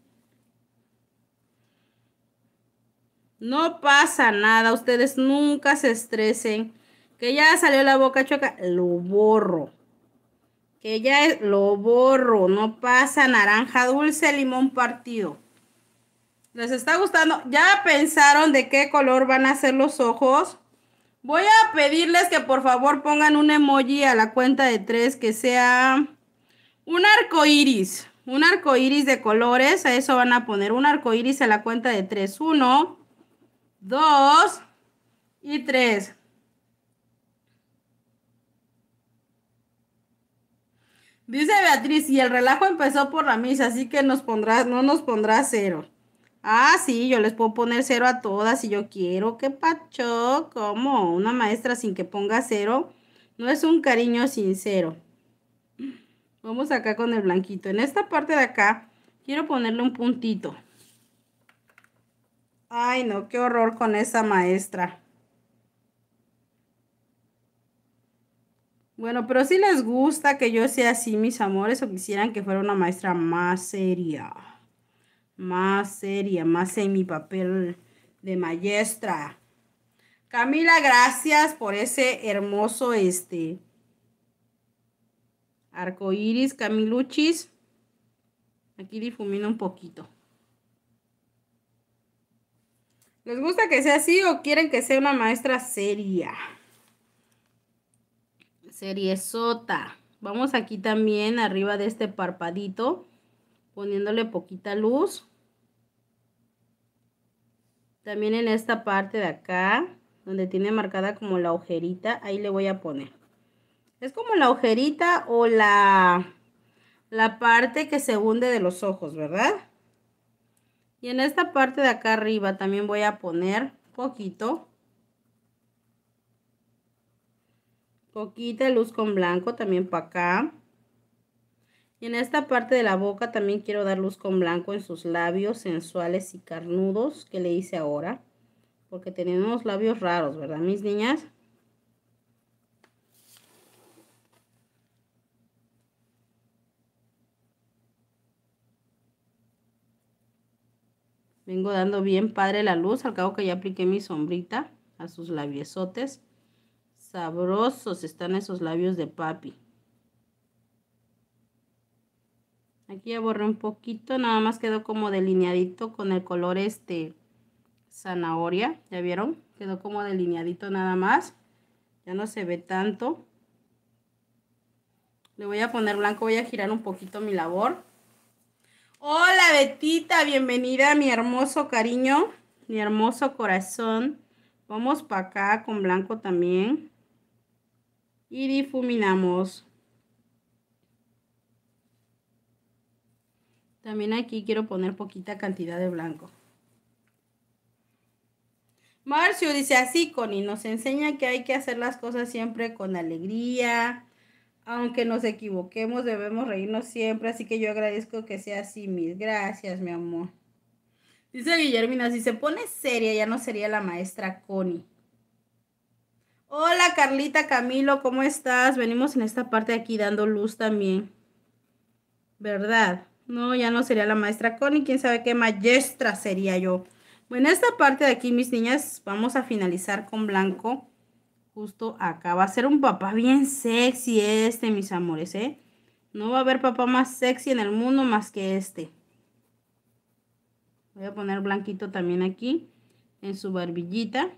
No pasa nada, ustedes nunca se estresen. Que ya salió la boca chueca, lo borro. Que ya es, lo borro, no pasa naranja dulce, limón partido. ¿Les está gustando? ¿Ya pensaron de qué color van a ser los ojos? Voy a pedirles que por favor pongan un emoji a la cuenta de tres que sea un arco iris. Un arco iris de colores. A eso van a poner un arco iris a la cuenta de tres. Uno, dos y tres. Dice Beatriz, y el relajo empezó por la misa, así que nos no nos pondrá cero. Ah, sí, yo les puedo poner cero a todas si yo quiero. ¿Qué pacho? como Una maestra sin que ponga cero no es un cariño sincero. Vamos acá con el blanquito. En esta parte de acá quiero ponerle un puntito. Ay, no, qué horror con esa maestra. Bueno, pero si les gusta que yo sea así, mis amores, o quisieran que fuera una maestra más seria más seria, más en mi papel de maestra. Camila, gracias por ese hermoso este arcoíris, Camiluchis. Aquí difumino un poquito. ¿Les gusta que sea así o quieren que sea una maestra seria? sota Vamos aquí también arriba de este parpadito poniéndole poquita luz. También en esta parte de acá, donde tiene marcada como la ojerita, ahí le voy a poner. Es como la ojerita o la, la parte que se hunde de los ojos, ¿verdad? Y en esta parte de acá arriba también voy a poner poquito. Poquita luz con blanco también para acá. Y en esta parte de la boca también quiero dar luz con blanco en sus labios sensuales y carnudos que le hice ahora. Porque tenemos labios raros, ¿verdad, mis niñas? Vengo dando bien padre la luz, al cabo que ya apliqué mi sombrita a sus labiosotes. Sabrosos están esos labios de papi. Aquí ya borré un poquito, nada más quedó como delineadito con el color este zanahoria, ¿ya vieron? Quedó como delineadito nada más, ya no se ve tanto. Le voy a poner blanco, voy a girar un poquito mi labor. Hola Betita, bienvenida mi hermoso cariño, mi hermoso corazón. Vamos para acá con blanco también. Y difuminamos. También aquí quiero poner poquita cantidad de blanco. Marcio dice así, Connie, nos enseña que hay que hacer las cosas siempre con alegría. Aunque nos equivoquemos, debemos reírnos siempre. Así que yo agradezco que sea así, mil gracias, mi amor. Dice Guillermina, si se pone seria, ya no sería la maestra Connie. Hola Carlita Camilo, ¿cómo estás? Venimos en esta parte aquí dando luz también. ¿Verdad? No, ya no sería la maestra Connie, quién sabe qué maestra sería yo. Bueno, esta parte de aquí, mis niñas, vamos a finalizar con blanco. Justo acá. Va a ser un papá bien sexy este, mis amores, ¿eh? No va a haber papá más sexy en el mundo más que este. Voy a poner blanquito también aquí. En su barbillita.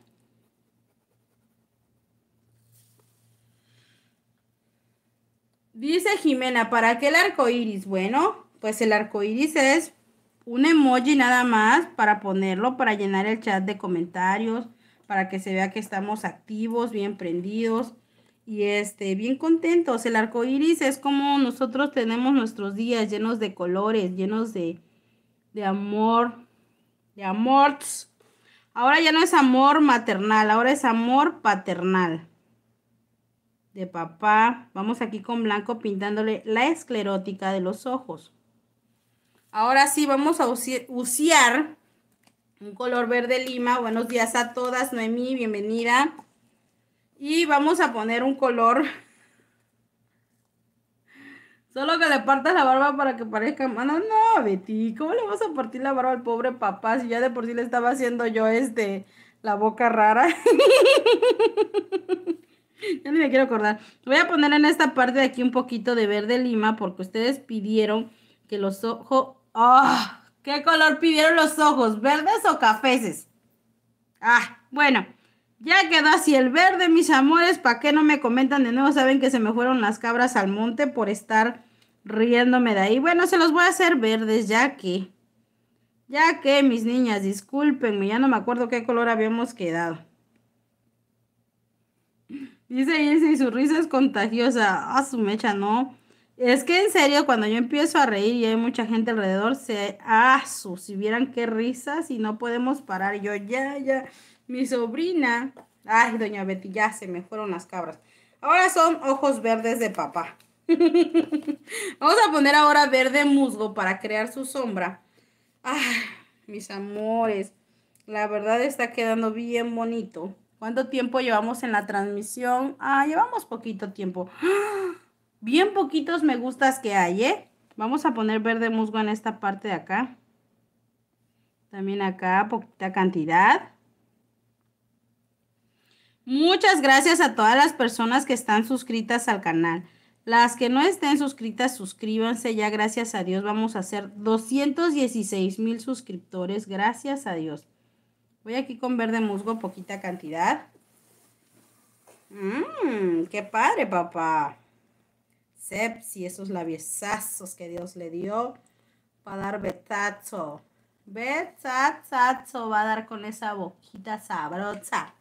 Dice Jimena, ¿para qué el arco iris? Bueno, pues el arco iris es un emoji nada más para ponerlo, para llenar el chat de comentarios, para que se vea que estamos activos, bien prendidos y este, bien contentos. El arco iris es como nosotros tenemos nuestros días llenos de colores, llenos de, de amor, de amor. Ahora ya no es amor maternal, ahora es amor paternal. De papá, vamos aquí con blanco pintándole la esclerótica de los ojos. Ahora sí, vamos a usar un color verde lima. Buenos días a todas, Noemí, bienvenida. Y vamos a poner un color. Solo que le partas la barba para que parezca mano. No, Betty, ¿cómo le vas a partir la barba al pobre papá si ya de por sí le estaba haciendo yo este la boca rara? ya ni me quiero acordar. Voy a poner en esta parte de aquí un poquito de verde lima porque ustedes pidieron que los ojos ¡Oh! ¿Qué color pidieron los ojos? ¿Verdes o cafeces Ah, bueno, ya quedó así el verde, mis amores. ¿Para qué no me comentan de nuevo? Saben que se me fueron las cabras al monte por estar riéndome de ahí. Bueno, se los voy a hacer verdes, ya que. Ya que, mis niñas, discúlpenme, ya no me acuerdo qué color habíamos quedado. Dice Jessie, su risa es contagiosa. Ah, su mecha, no. Es que en serio, cuando yo empiezo a reír y hay mucha gente alrededor, se aso. Ah, si vieran qué risas y no podemos parar. Yo, ya, ya, mi sobrina. Ay, doña Betty, ya se me fueron las cabras. Ahora son ojos verdes de papá. Vamos a poner ahora verde musgo para crear su sombra. Ay, mis amores, la verdad está quedando bien bonito. ¿Cuánto tiempo llevamos en la transmisión? Ah, llevamos poquito tiempo. ¡Ah! Bien poquitos me gustas que hay, ¿eh? Vamos a poner verde musgo en esta parte de acá. También acá, poquita cantidad. Muchas gracias a todas las personas que están suscritas al canal. Las que no estén suscritas, suscríbanse ya, gracias a Dios. Vamos a hacer 216 mil suscriptores, gracias a Dios. Voy aquí con verde musgo, poquita cantidad. Mmm, qué padre, papá si y esos labiezazos que Dios le dio. para dar betazo. betazazo, va a dar con esa boquita sabrosa.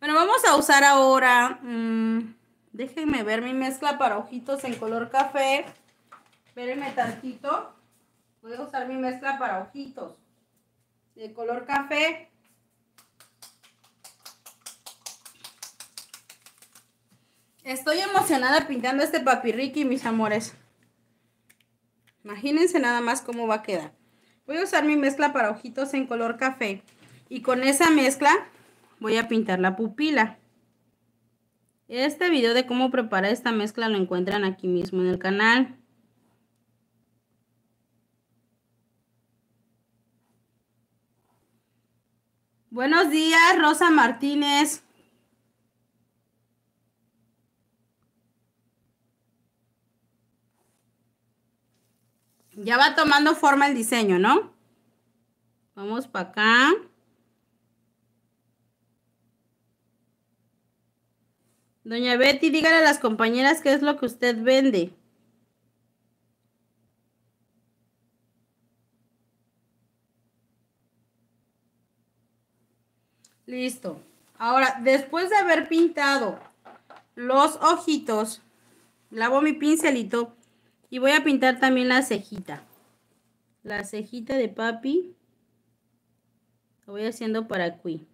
Bueno, vamos a usar ahora. Mm, déjenme ver mi mezcla para ojitos en color café. Espérenme tantito. Voy a usar mi mezcla para ojitos de color café. Estoy emocionada pintando este papirriqui, mis amores. Imagínense nada más cómo va a quedar. Voy a usar mi mezcla para ojitos en color café. Y con esa mezcla voy a pintar la pupila. Este video de cómo preparar esta mezcla lo encuentran aquí mismo en el canal. Buenos días, Rosa Martínez. Ya va tomando forma el diseño, ¿no? Vamos para acá. Doña Betty, dígale a las compañeras qué es lo que usted vende. Listo. Ahora, después de haber pintado los ojitos, lavo mi pincelito y voy a pintar también la cejita. La cejita de papi. Lo voy haciendo para aquí.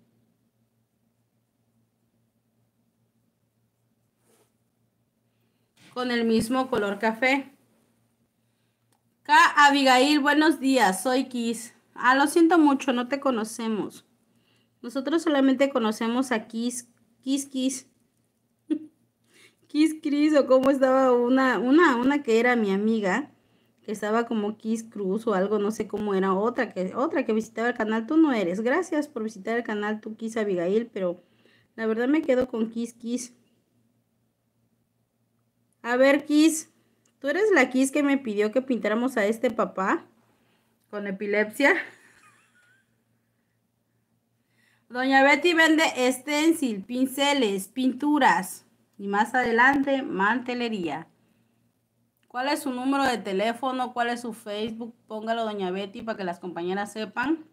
Con el mismo color café. K. Abigail, buenos días. Soy Kiss. Ah, lo siento mucho, no te conocemos. Nosotros solamente conocemos a Kiss, Kiss, Kiss. Kiss Chris o cómo estaba una, una, una que era mi amiga, que estaba como Kiss Cruz o algo, no sé cómo era, otra que, otra que visitaba el canal, tú no eres, gracias por visitar el canal, tú Kiss Abigail, pero la verdad me quedo con Kiss Kiss. A ver, Kiss, ¿tú eres la Kiss que me pidió que pintáramos a este papá con epilepsia? Doña Betty vende stencil, pinceles, pinturas y más adelante mantelería. ¿Cuál es su número de teléfono? ¿Cuál es su Facebook? Póngalo, doña Betty, para que las compañeras sepan.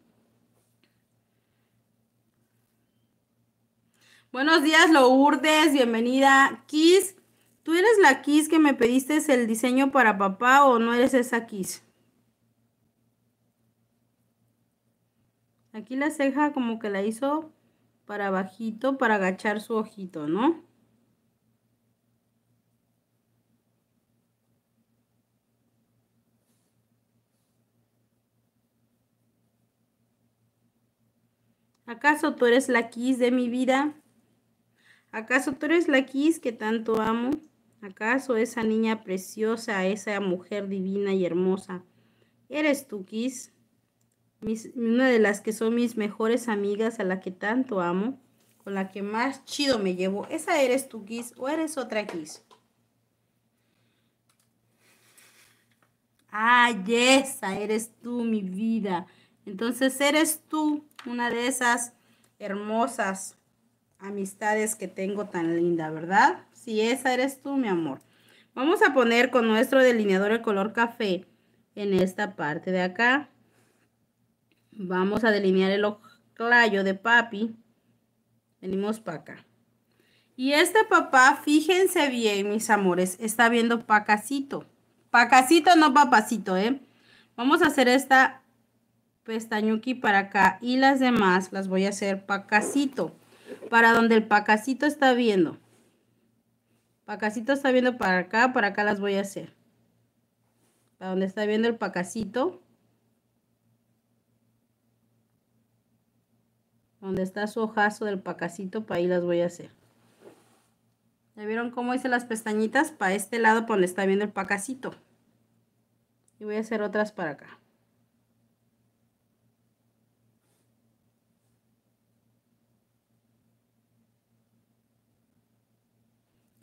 Buenos días, Lourdes. Bienvenida. Kiss, ¿tú eres la Kiss que me pediste el diseño para papá o no eres esa Kiss? Aquí la ceja como que la hizo para bajito, para agachar su ojito, ¿no? ¿Acaso tú eres la quis de mi vida? ¿Acaso tú eres la quis que tanto amo? ¿Acaso esa niña preciosa, esa mujer divina y hermosa? ¿Eres tú, Kiss? una de las que son mis mejores amigas, a la que tanto amo, con la que más chido me llevo. ¿Esa eres tú, Kiss, o eres otra quis? Ay, esa eres tú, mi vida. Entonces eres tú una de esas hermosas amistades que tengo tan linda, ¿verdad? Si esa eres tú, mi amor. Vamos a poner con nuestro delineador el color café en esta parte de acá. Vamos a delinear el oclayo de papi. Venimos para acá. Y este papá, fíjense bien, mis amores, está viendo pacacito. Pacacito, no papacito, ¿eh? Vamos a hacer esta pestañuki para acá y las demás las voy a hacer pacacito, para donde el pacacito está viendo. Pacacito está viendo para acá, para acá las voy a hacer. Para donde está viendo el pacacito. Donde está su hojazo del pacacito, para ahí las voy a hacer. ¿Ya vieron cómo hice las pestañitas? Para este lado, para donde está viendo el pacacito. Y voy a hacer otras para acá.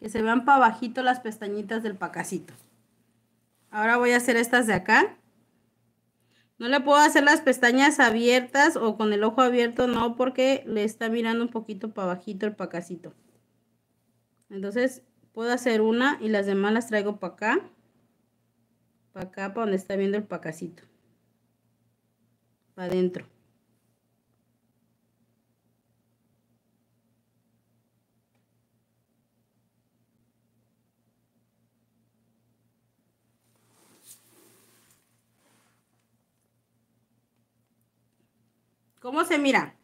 que se vean para bajito las pestañitas del pacacito. Ahora voy a hacer estas de acá. No le puedo hacer las pestañas abiertas o con el ojo abierto, no, porque le está mirando un poquito para bajito el pacacito. Entonces puedo hacer una y las demás las traigo para acá. Para acá, para donde está viendo el pacacito. Para adentro. ¿Cómo se mira?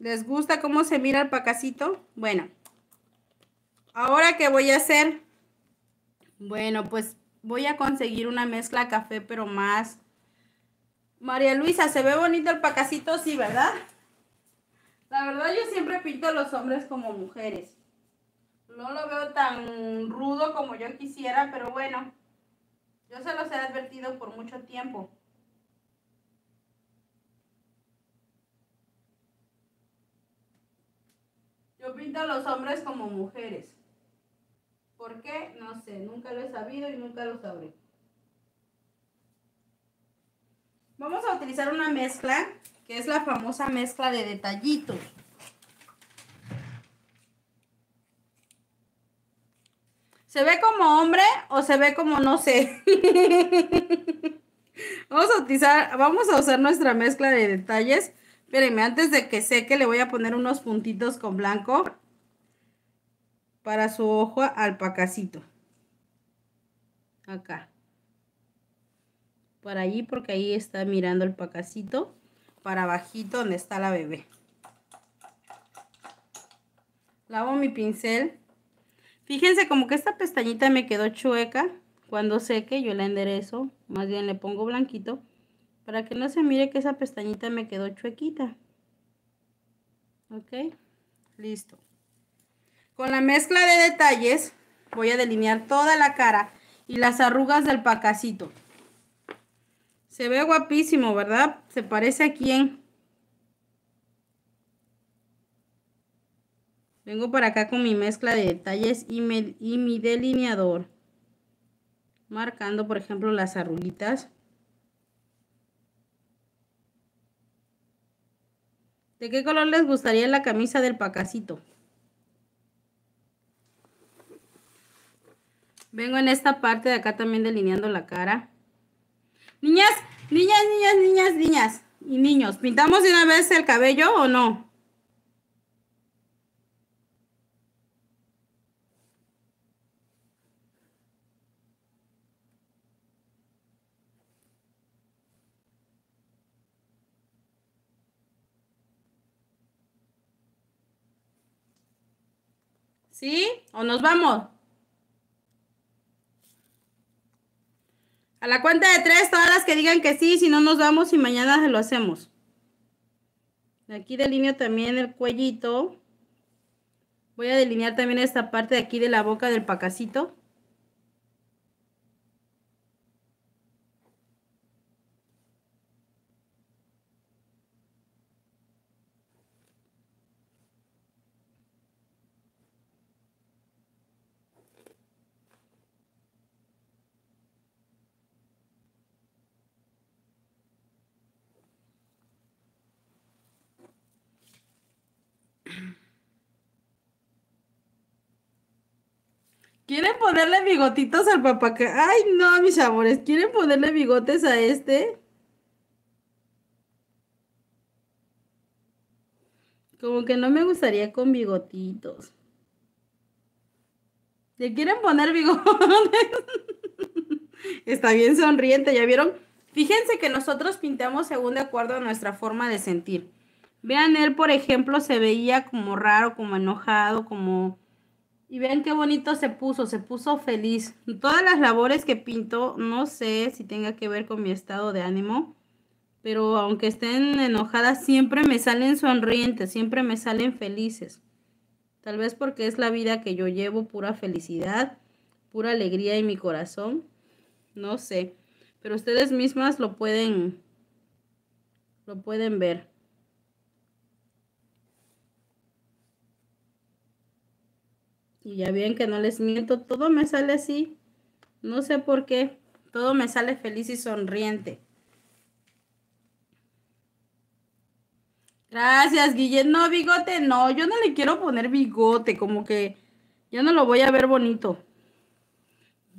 ¿Les gusta cómo se mira el pacacito? Bueno, ahora qué voy a hacer? Bueno, pues voy a conseguir una mezcla café, pero más... María Luisa, ¿se ve bonito el pacacito? Sí, ¿verdad? La verdad yo siempre pinto a los hombres como mujeres. No lo veo tan rudo como yo quisiera, pero bueno, yo se los he advertido por mucho tiempo. Yo a los hombres como mujeres. porque No sé, nunca lo he sabido y nunca lo sabré. Vamos a utilizar una mezcla, que es la famosa mezcla de detallitos. ¿Se ve como hombre o se ve como no sé? vamos a utilizar, vamos a usar nuestra mezcla de detalles Espérenme, antes de que seque le voy a poner unos puntitos con blanco para su ojo pacacito. Acá. para allí, porque ahí está mirando el pacacito. Para bajito donde está la bebé. Lavo mi pincel. Fíjense como que esta pestañita me quedó chueca. Cuando seque yo la enderezo. Más bien le pongo blanquito. Para que no se mire que esa pestañita me quedó chuequita. Ok, listo. Con la mezcla de detalles voy a delinear toda la cara y las arrugas del pacacito. Se ve guapísimo, ¿verdad? Se parece a quién. Vengo para acá con mi mezcla de detalles y, y mi delineador. Marcando, por ejemplo, las arruguitas. ¿De qué color les gustaría la camisa del pacacito? Vengo en esta parte de acá también delineando la cara. Niñas, niñas, niñas, niñas, niñas y niños, ¿pintamos de una vez el cabello o no? ¿Sí? ¿O nos vamos? A la cuenta de tres, todas las que digan que sí, si no nos vamos y mañana se lo hacemos. Aquí delineo también el cuellito. Voy a delinear también esta parte de aquí de la boca del pacacito. ¿Quieren ponerle bigotitos al papá? Ay, no, mis amores, ¿quieren ponerle bigotes a este? Como que no me gustaría con bigotitos. ¿Le quieren poner bigotes? Está bien sonriente, ¿ya vieron? Fíjense que nosotros pintamos según de acuerdo a nuestra forma de sentir. Vean, él, por ejemplo, se veía como raro, como enojado, como y vean qué bonito se puso, se puso feliz. Todas las labores que pinto, no sé si tenga que ver con mi estado de ánimo, pero aunque estén enojadas, siempre me salen sonrientes, siempre me salen felices. Tal vez porque es la vida que yo llevo, pura felicidad, pura alegría en mi corazón. No sé, pero ustedes mismas lo pueden, lo pueden ver. Y ya bien que no les miento, todo me sale así. No sé por qué. Todo me sale feliz y sonriente. Gracias, Guille. No, bigote, no. Yo no le quiero poner bigote, como que yo no lo voy a ver bonito.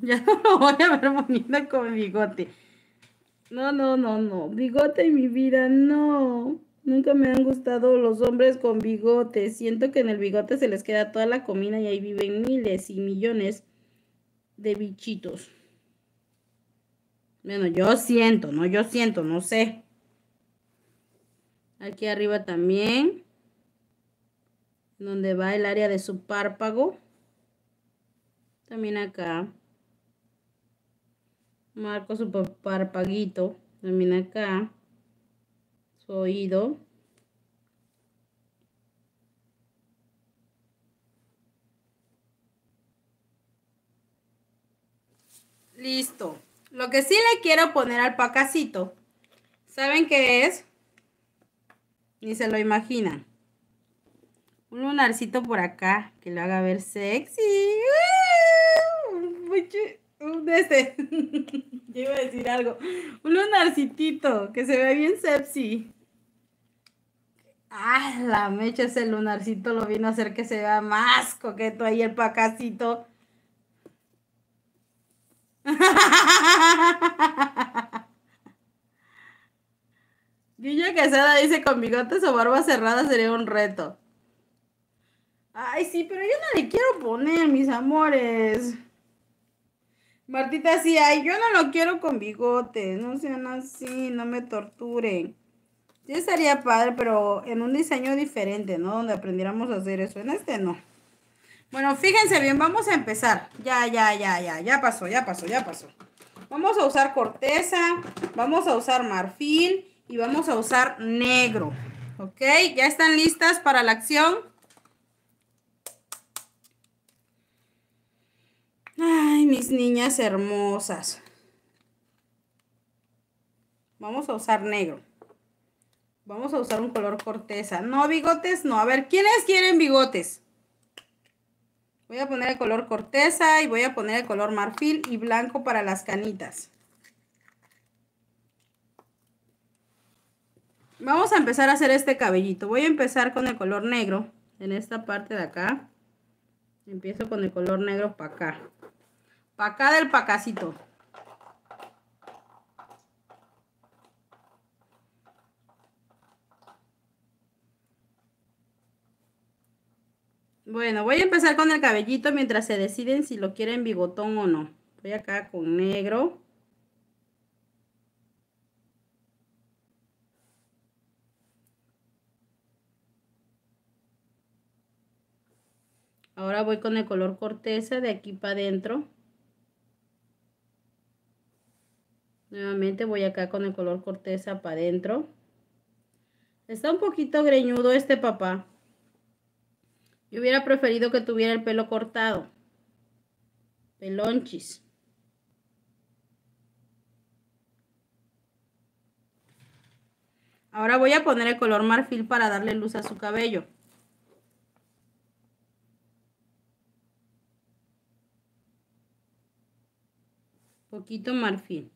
Ya no lo voy a ver bonito con bigote. No, no, no, no. Bigote, mi vida, no. Nunca me han gustado los hombres con bigote. Siento que en el bigote se les queda toda la comida y ahí viven miles y millones de bichitos. Bueno, yo siento, no, yo siento, no sé. Aquí arriba también, donde va el área de su párpago. También acá. Marco su párpaguito. También acá oído. Listo. Lo que sí le quiero poner al pacacito. ¿Saben qué es? Ni se lo imaginan. Un lunarcito por acá que lo haga ver sexy. Un este. Yo iba a decir algo. Un lunarcito que se ve bien sexy. Ah, la mecha, ese lunarcito lo vino a hacer que se vea más coqueto ahí el pacacito. Guilla Quesada dice con bigotes o barba cerrada sería un reto. Ay, sí, pero yo no le quiero poner, mis amores. Martita, sí, ay, yo no lo quiero con bigotes. No sean así, no me torturen. Sí, estaría padre, pero en un diseño diferente, ¿no? Donde aprendiéramos a hacer eso. En este no. Bueno, fíjense bien, vamos a empezar. Ya, ya, ya, ya, ya pasó, ya pasó, ya pasó. Vamos a usar corteza, vamos a usar marfil y vamos a usar negro. ¿Ok? ¿Ya están listas para la acción? Ay, mis niñas hermosas. Vamos a usar negro. Vamos a usar un color corteza. No, bigotes, no. A ver, ¿quiénes quieren bigotes? Voy a poner el color corteza y voy a poner el color marfil y blanco para las canitas. Vamos a empezar a hacer este cabellito. Voy a empezar con el color negro en esta parte de acá. Empiezo con el color negro para acá. Para acá del pacacito. Bueno, voy a empezar con el cabellito mientras se deciden si lo quieren bigotón o no. Voy acá con negro. Ahora voy con el color corteza de aquí para adentro. Nuevamente voy acá con el color corteza para adentro. Está un poquito greñudo este papá. Yo hubiera preferido que tuviera el pelo cortado. Pelonchis. Ahora voy a poner el color marfil para darle luz a su cabello. Poquito marfil.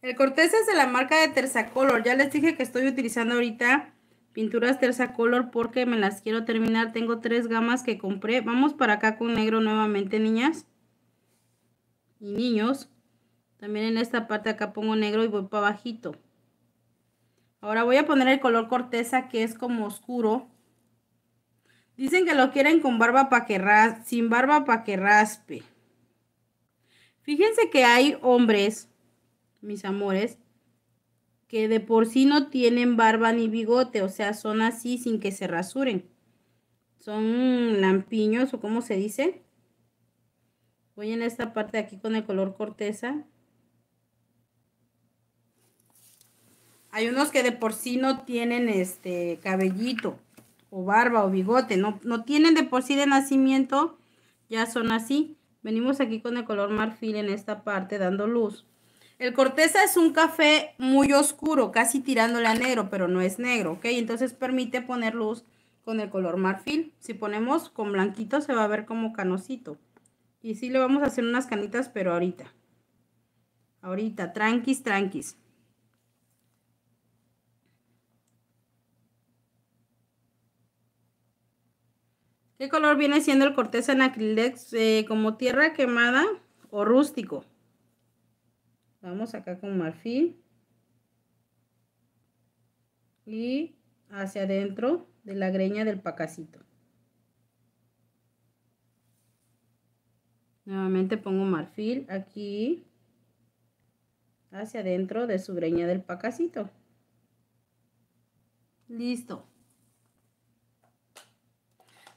El corteza es de la marca de Color, Ya les dije que estoy utilizando ahorita pinturas Color porque me las quiero terminar. Tengo tres gamas que compré. Vamos para acá con negro nuevamente, niñas. Y niños. También en esta parte acá pongo negro y voy para bajito. Ahora voy a poner el color corteza que es como oscuro. Dicen que lo quieren con barba para que ras sin barba para que raspe. Fíjense que hay hombres mis amores, que de por sí no tienen barba ni bigote, o sea, son así sin que se rasuren. Son lampiños o como se dice. Voy en esta parte de aquí con el color corteza. Hay unos que de por sí no tienen este cabellito o barba o bigote, no, no tienen de por sí de nacimiento, ya son así. Venimos aquí con el color marfil en esta parte dando luz. El corteza es un café muy oscuro, casi tirándole a negro, pero no es negro, ¿ok? Entonces permite poner luz con el color marfil. Si ponemos con blanquito se va a ver como canosito. Y sí le vamos a hacer unas canitas, pero ahorita. Ahorita, tranquis, tranquis. ¿Qué color viene siendo el corteza en Aquilex eh, ¿Como tierra quemada o rústico? Vamos acá con marfil. Y hacia adentro de la greña del pacacito. Nuevamente pongo marfil aquí hacia adentro de su greña del pacacito. Listo.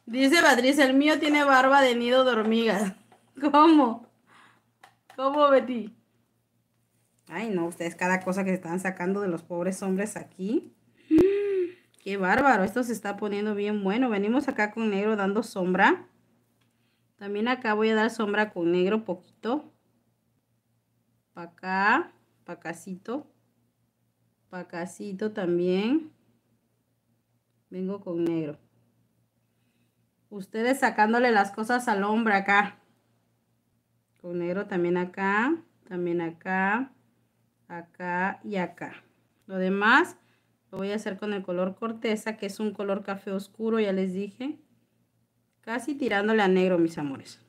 Dice patricia el mío tiene barba de nido de hormigas. ¿Cómo? ¿Cómo, Betty? Ay, no, ustedes cada cosa que se están sacando de los pobres hombres aquí. Qué bárbaro, esto se está poniendo bien bueno. Venimos acá con negro dando sombra. También acá voy a dar sombra con negro poquito. Para acá, para casito, Para casito también. Vengo con negro. Ustedes sacándole las cosas al hombre acá. Con negro también acá, también acá acá y acá. Lo demás lo voy a hacer con el color corteza, que es un color café oscuro, ya les dije. Casi tirándole a negro, mis amores.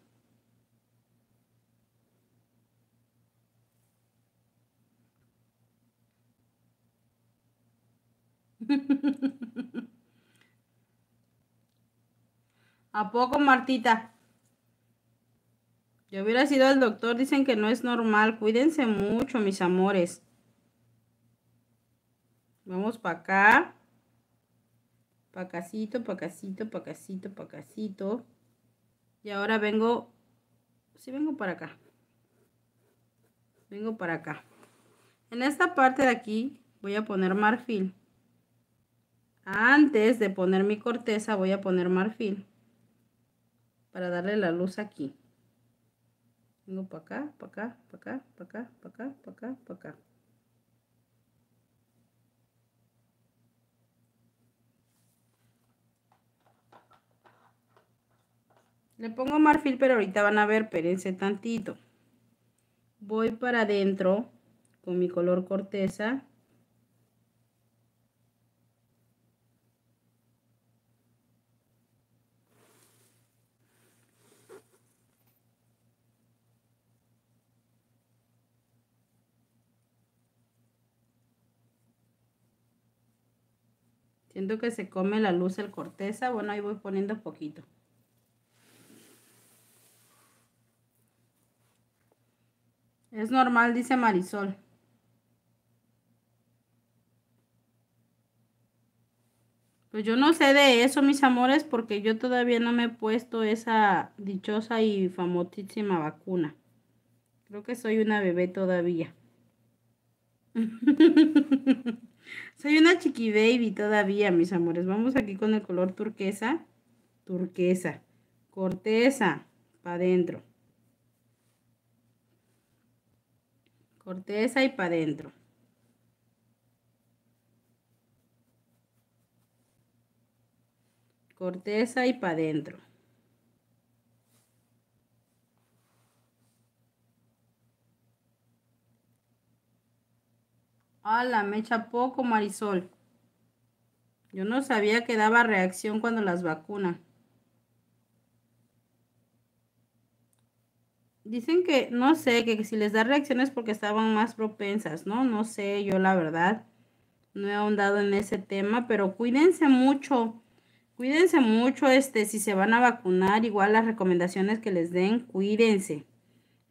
¿A poco, Martita? Yo hubiera sido al doctor, dicen que no es normal. Cuídense mucho, mis amores. Vamos para acá. casito, para casito, para casito. Y ahora vengo. Sí, vengo para acá. Vengo para acá. En esta parte de aquí voy a poner marfil. Antes de poner mi corteza voy a poner marfil. Para darle la luz aquí. Vengo para acá, para acá, para acá, para acá, para acá, para acá, Le pongo marfil, pero ahorita van a ver, pérense tantito. Voy para adentro con mi color corteza. Siento que se come la luz el corteza. Bueno, ahí voy poniendo poquito. Es normal, dice Marisol. Pues yo no sé de eso, mis amores, porque yo todavía no me he puesto esa dichosa y famosísima vacuna. Creo que soy una bebé todavía. Soy una chiqui baby todavía, mis amores. Vamos aquí con el color turquesa. Turquesa. Corteza. Para adentro. Corteza y para adentro. Corteza y para adentro. Hola, me mecha poco, Marisol. Yo no sabía que daba reacción cuando las vacuna Dicen que, no sé, que si les da reacciones porque estaban más propensas, ¿no? No sé, yo la verdad no he ahondado en ese tema, pero cuídense mucho, cuídense mucho, este, si se van a vacunar, igual las recomendaciones que les den, cuídense.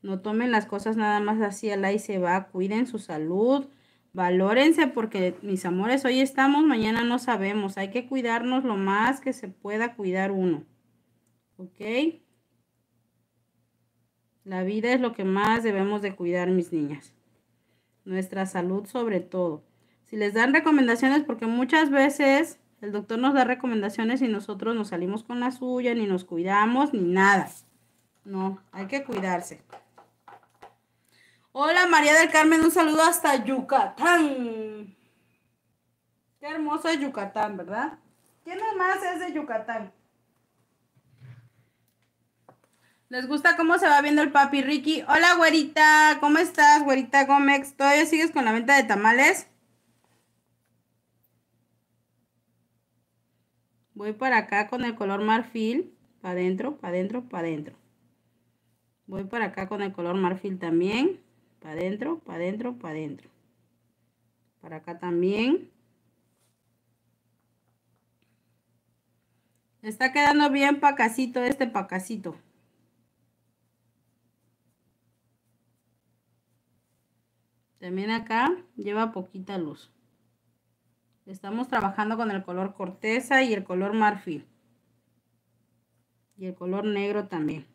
No tomen las cosas nada más así al aire se va, cuiden su salud, Valórense porque mis amores, hoy estamos, mañana no sabemos. Hay que cuidarnos lo más que se pueda cuidar uno. ¿Ok? La vida es lo que más debemos de cuidar, mis niñas. Nuestra salud sobre todo. Si les dan recomendaciones, porque muchas veces el doctor nos da recomendaciones y nosotros nos salimos con la suya, ni nos cuidamos, ni nada. No, hay que cuidarse. Hola María del Carmen, un saludo hasta Yucatán. Qué hermoso es Yucatán, ¿verdad? ¿Quién más es de Yucatán? ¿Les gusta cómo se va viendo el papi Ricky? Hola, güerita. ¿Cómo estás, güerita Gómez? ¿Todavía sigues con la venta de tamales? Voy para acá con el color marfil. Para adentro, para adentro, para adentro. Voy para acá con el color marfil también. Para adentro, para adentro, para adentro. Para acá también. Está quedando bien pacacito este pacacito. También acá lleva poquita luz. Estamos trabajando con el color corteza y el color marfil. Y el color negro también.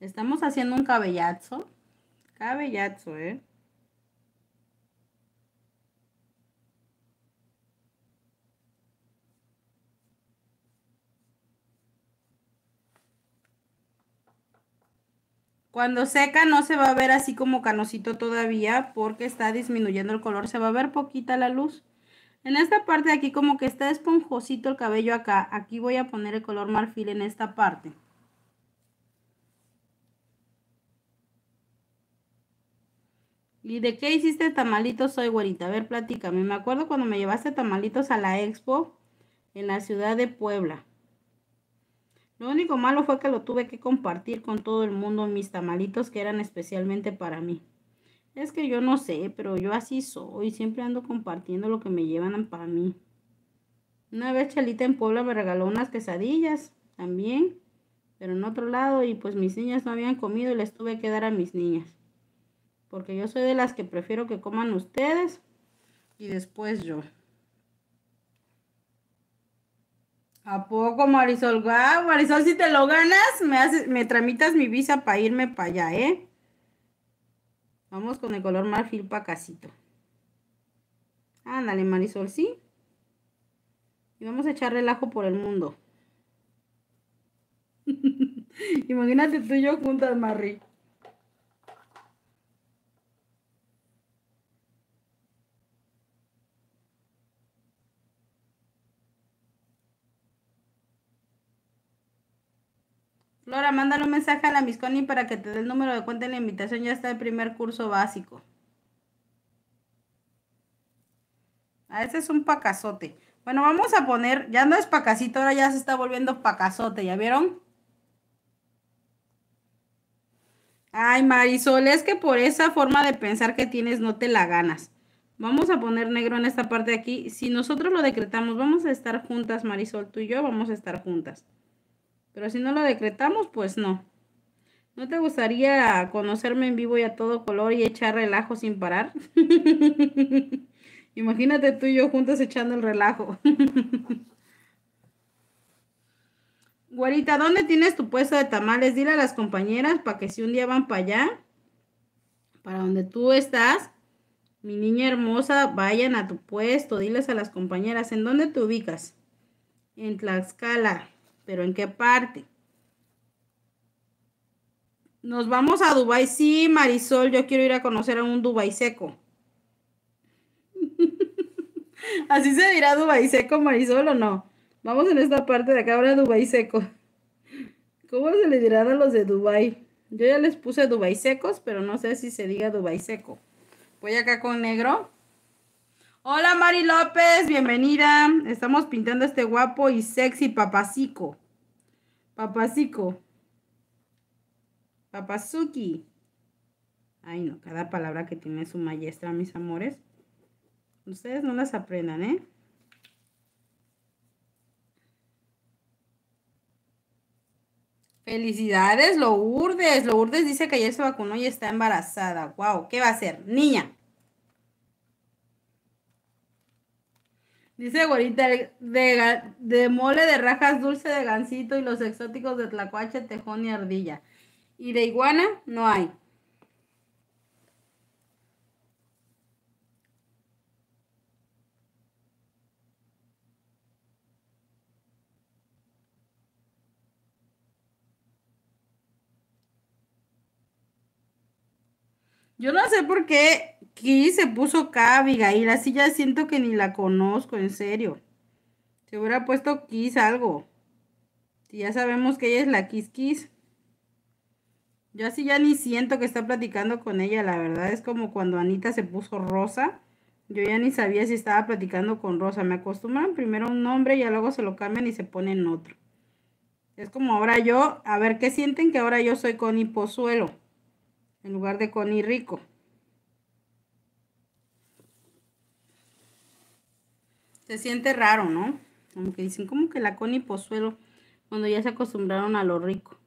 Estamos haciendo un cabellazo. Cabellazo, ¿eh? Cuando seca no se va a ver así como canosito todavía porque está disminuyendo el color, se va a ver poquita la luz. En esta parte de aquí como que está esponjosito el cabello acá, aquí voy a poner el color marfil en esta parte. ¿Y de qué hiciste tamalitos hoy, güerita? A ver, platícame. Me acuerdo cuando me llevaste tamalitos a la expo en la ciudad de Puebla. Lo único malo fue que lo tuve que compartir con todo el mundo mis tamalitos que eran especialmente para mí. Es que yo no sé, pero yo así soy. Siempre ando compartiendo lo que me llevan para mí. Una vez Chalita en Puebla me regaló unas quesadillas también, pero en otro lado y pues mis niñas no habían comido y les tuve que dar a mis niñas. Porque yo soy de las que prefiero que coman ustedes y después yo. ¿A poco, Marisol? Guau, Marisol, si te lo ganas, me, haces, me tramitas mi visa para irme para allá, ¿eh? Vamos con el color marfil para casito. Ándale, Marisol, ¿sí? Y vamos a echar relajo por el mundo. Imagínate tú y yo juntas, Marri. Ahora mándale un mensaje a la Misconi para que te dé el número de cuenta en la invitación. Ya está el primer curso básico. A ah, ese es un pacazote. Bueno, vamos a poner, ya no es pacacito, ahora ya se está volviendo pacazote, ¿ya vieron? Ay, Marisol, es que por esa forma de pensar que tienes no te la ganas. Vamos a poner negro en esta parte de aquí. Si nosotros lo decretamos, vamos a estar juntas, Marisol, tú y yo vamos a estar juntas. Pero si no lo decretamos, pues no. ¿No te gustaría conocerme en vivo y a todo color y echar relajo sin parar? Imagínate tú y yo juntos echando el relajo. Guarita, ¿dónde tienes tu puesto de tamales? Dile a las compañeras para que si un día van para allá, para donde tú estás, mi niña hermosa, vayan a tu puesto. Diles a las compañeras, ¿en dónde te ubicas? En Tlaxcala pero ¿en qué parte? Nos vamos a Dubai. Sí, Marisol, yo quiero ir a conocer a un Dubai seco. Así se dirá Dubai seco, Marisol, o no. Vamos en esta parte de acá ahora Dubai seco. ¿Cómo se le dirá a los de Dubai? Yo ya les puse Dubai secos, pero no sé si se diga Dubai seco. Voy acá con negro. Hola Mari López, bienvenida. Estamos pintando este guapo y sexy papacico. Papacico. Papazuki. Ay, no, cada palabra que tiene su maestra, mis amores. Ustedes no las aprendan, ¿eh? Felicidades, Lourdes. Lourdes dice que ayer se vacunó y está embarazada. Wow, ¿qué va a hacer? Niña, Dice Gorita, de, mole de rajas dulce de gancito y los exóticos de tlacuache, tejón y ardilla. Y de iguana no hay. Yo no sé por qué Ki se puso K Abigail, así ya siento que ni la conozco, en serio. Se hubiera puesto Kiss algo. Si ya sabemos que ella es la Kiss Kiss. Yo así ya ni siento que está platicando con ella, la verdad es como cuando Anita se puso Rosa. Yo ya ni sabía si estaba platicando con Rosa. Me acostumbran primero un nombre y luego se lo cambian y se ponen otro. Es como ahora yo, a ver qué sienten que ahora yo soy con Pozuelo en lugar de con y Rico. Se siente raro, ¿no? Como que dicen, como que la con y Pozuelo, cuando ya se acostumbraron a lo rico.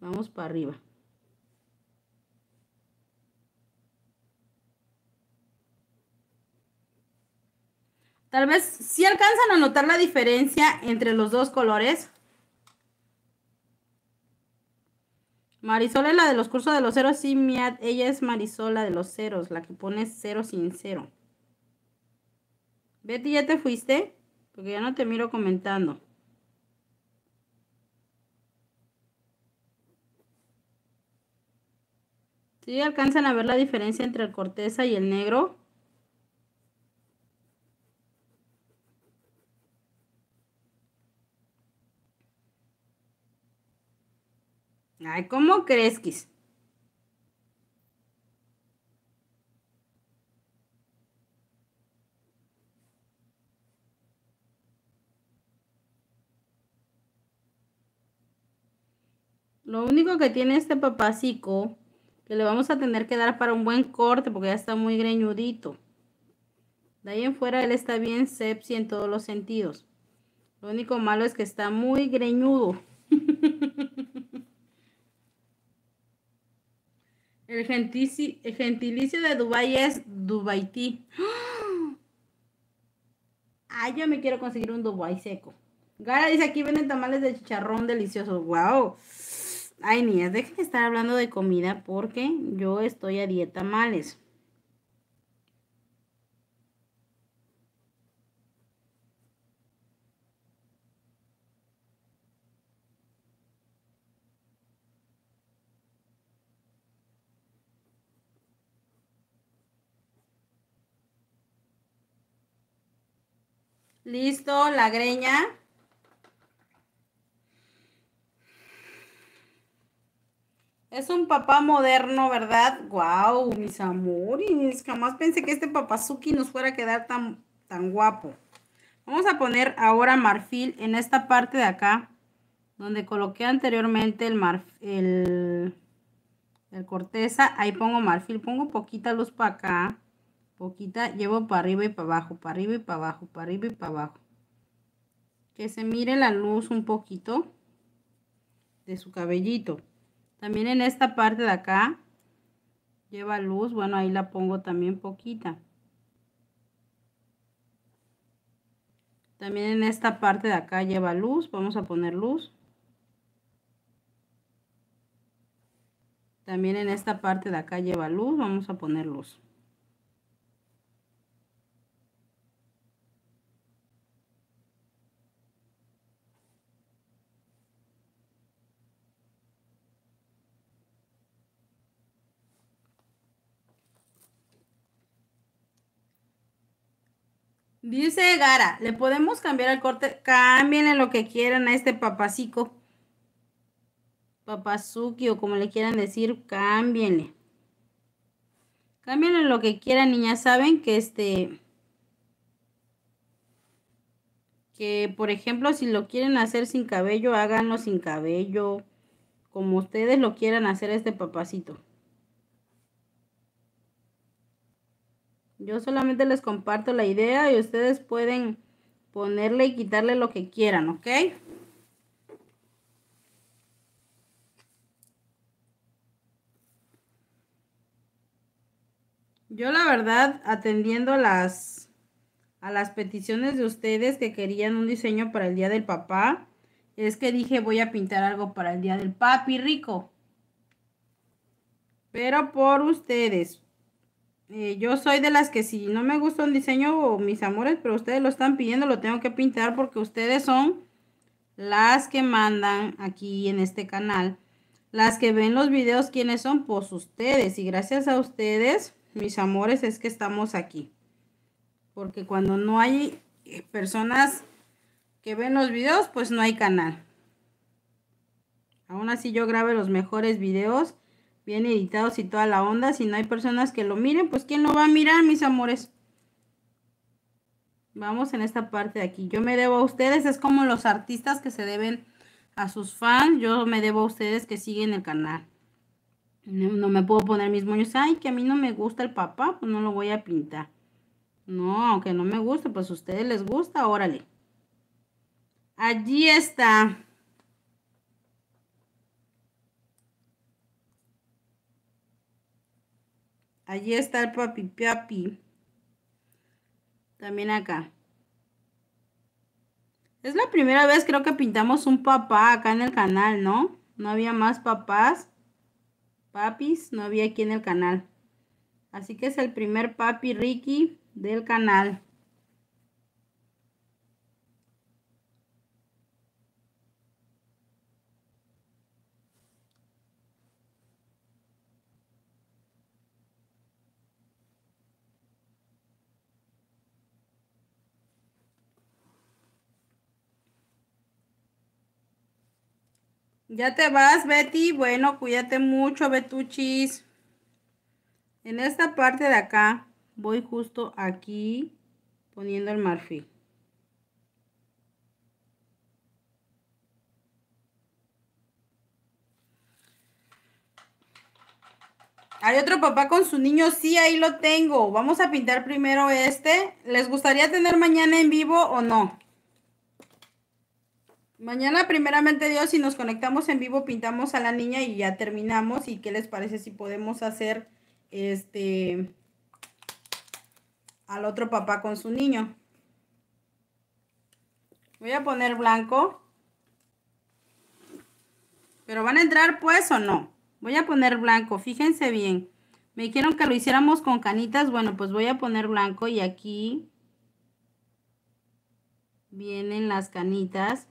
Vamos para arriba. Tal vez si alcanzan a notar la diferencia entre los dos colores. Marisol es la de los cursos de los ceros, sí, mía, ella es Marisol, de los ceros, la que pone cero sin cero. Betty, ¿ya te fuiste? Porque ya no te miro comentando. ¿Sí alcanzan a ver la diferencia entre el corteza y el negro? Ay, ¿cómo crees, Lo único que tiene este papacico, que le vamos a tener que dar para un buen corte, porque ya está muy greñudito. De ahí en fuera él está bien sepsi en todos los sentidos. Lo único malo es que está muy greñudo. El gentilicio, de Dubái es Dubaití. Ah, yo me quiero conseguir un Dubai seco. Gara dice, aquí venden tamales de chicharrón deliciosos. ¡Wow! Ay, niñas, dejen de estar hablando de comida porque yo estoy a dieta males. Listo, la greña. Es un papá moderno, ¿verdad? ¡Wow! Mis amores, jamás pensé que este papazuki nos fuera a quedar tan, tan guapo. Vamos a poner ahora marfil en esta parte de acá, donde coloqué anteriormente el, el corteza. Ahí pongo marfil, pongo poquita luz para acá poquita, llevo para arriba y para abajo, para arriba y para abajo, para arriba y para abajo. Que se mire la luz un poquito de su cabellito. También en esta parte de acá lleva luz, bueno ahí la pongo también poquita. También en esta parte de acá lleva luz, vamos a poner luz. También en esta parte de acá lleva luz, vamos a poner luz. Dice Gara, ¿le podemos cambiar el corte? Cámbienle lo que quieran a este papacico. Papazuki o como le quieran decir, cámbienle. Cámbienle lo que quieran, niñas. Saben que este. Que por ejemplo, si lo quieren hacer sin cabello, háganlo sin cabello. Como ustedes lo quieran hacer a este papacito. Yo solamente les comparto la idea y ustedes pueden ponerle y quitarle lo que quieran, ¿ok? Yo la verdad, atendiendo a las, a las peticiones de ustedes que querían un diseño para el Día del Papá, es que dije voy a pintar algo para el Día del Papi Rico. Pero por ustedes, eh, yo soy de las que si no me gusta un diseño mis amores, pero ustedes lo están pidiendo, lo tengo que pintar porque ustedes son las que mandan aquí en este canal. Las que ven los videos, ¿quiénes son? Pues ustedes. Y gracias a ustedes, mis amores, es que estamos aquí. Porque cuando no hay eh, personas que ven los videos, pues no hay canal. Aún así yo grabé los mejores videos bien editados y toda la onda. Si no hay personas que lo miren, pues ¿quién lo va a mirar, mis amores? Vamos en esta parte de aquí. Yo me debo a ustedes, es como los artistas que se deben a sus fans. Yo me debo a ustedes que siguen el canal. No, me puedo poner mis moños. Ay, que a mí no me gusta el papá, pues no lo voy a pintar. No, aunque no me guste, pues a ustedes les gusta, órale. Allí está. Allí está el papi papi. También acá. Es la primera vez creo que pintamos un papá acá en el canal, ¿no? No había más papás. Papis, no había aquí en el canal. Así que es el primer papi Ricky del canal. Ya te vas, Betty. Bueno, cuídate mucho, Betuchis. En esta parte de acá voy justo aquí poniendo el marfil. Hay otro papá con su niño, sí, ahí lo tengo. Vamos a pintar primero este. ¿Les gustaría tener mañana en vivo o no? Mañana, primeramente Dios, si nos conectamos en vivo, pintamos a la niña y ya terminamos. ¿Y qué les parece si podemos hacer este al otro papá con su niño? Voy a poner blanco. Pero van a entrar pues o no. Voy a poner blanco, fíjense bien. Me dijeron que lo hiciéramos con canitas. Bueno, pues voy a poner blanco y aquí vienen las canitas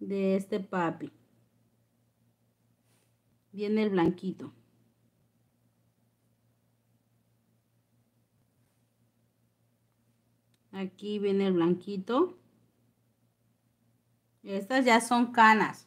de este papi. Viene el blanquito. Aquí viene el blanquito. Estas ya son canas.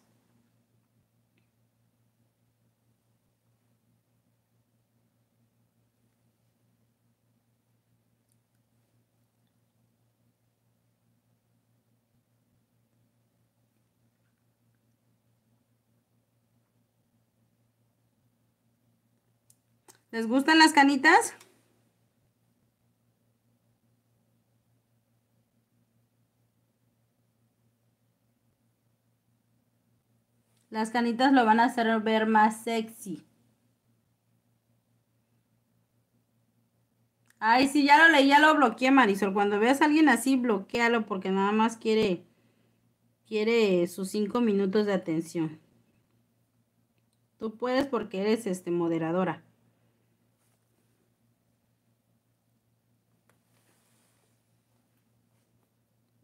¿Les gustan las canitas? Las canitas lo van a hacer ver más sexy. Ay, sí, ya lo leí, ya lo bloqueé, Marisol. Cuando veas a alguien así, bloquealo porque nada más quiere, quiere sus cinco minutos de atención. Tú puedes porque eres este, moderadora.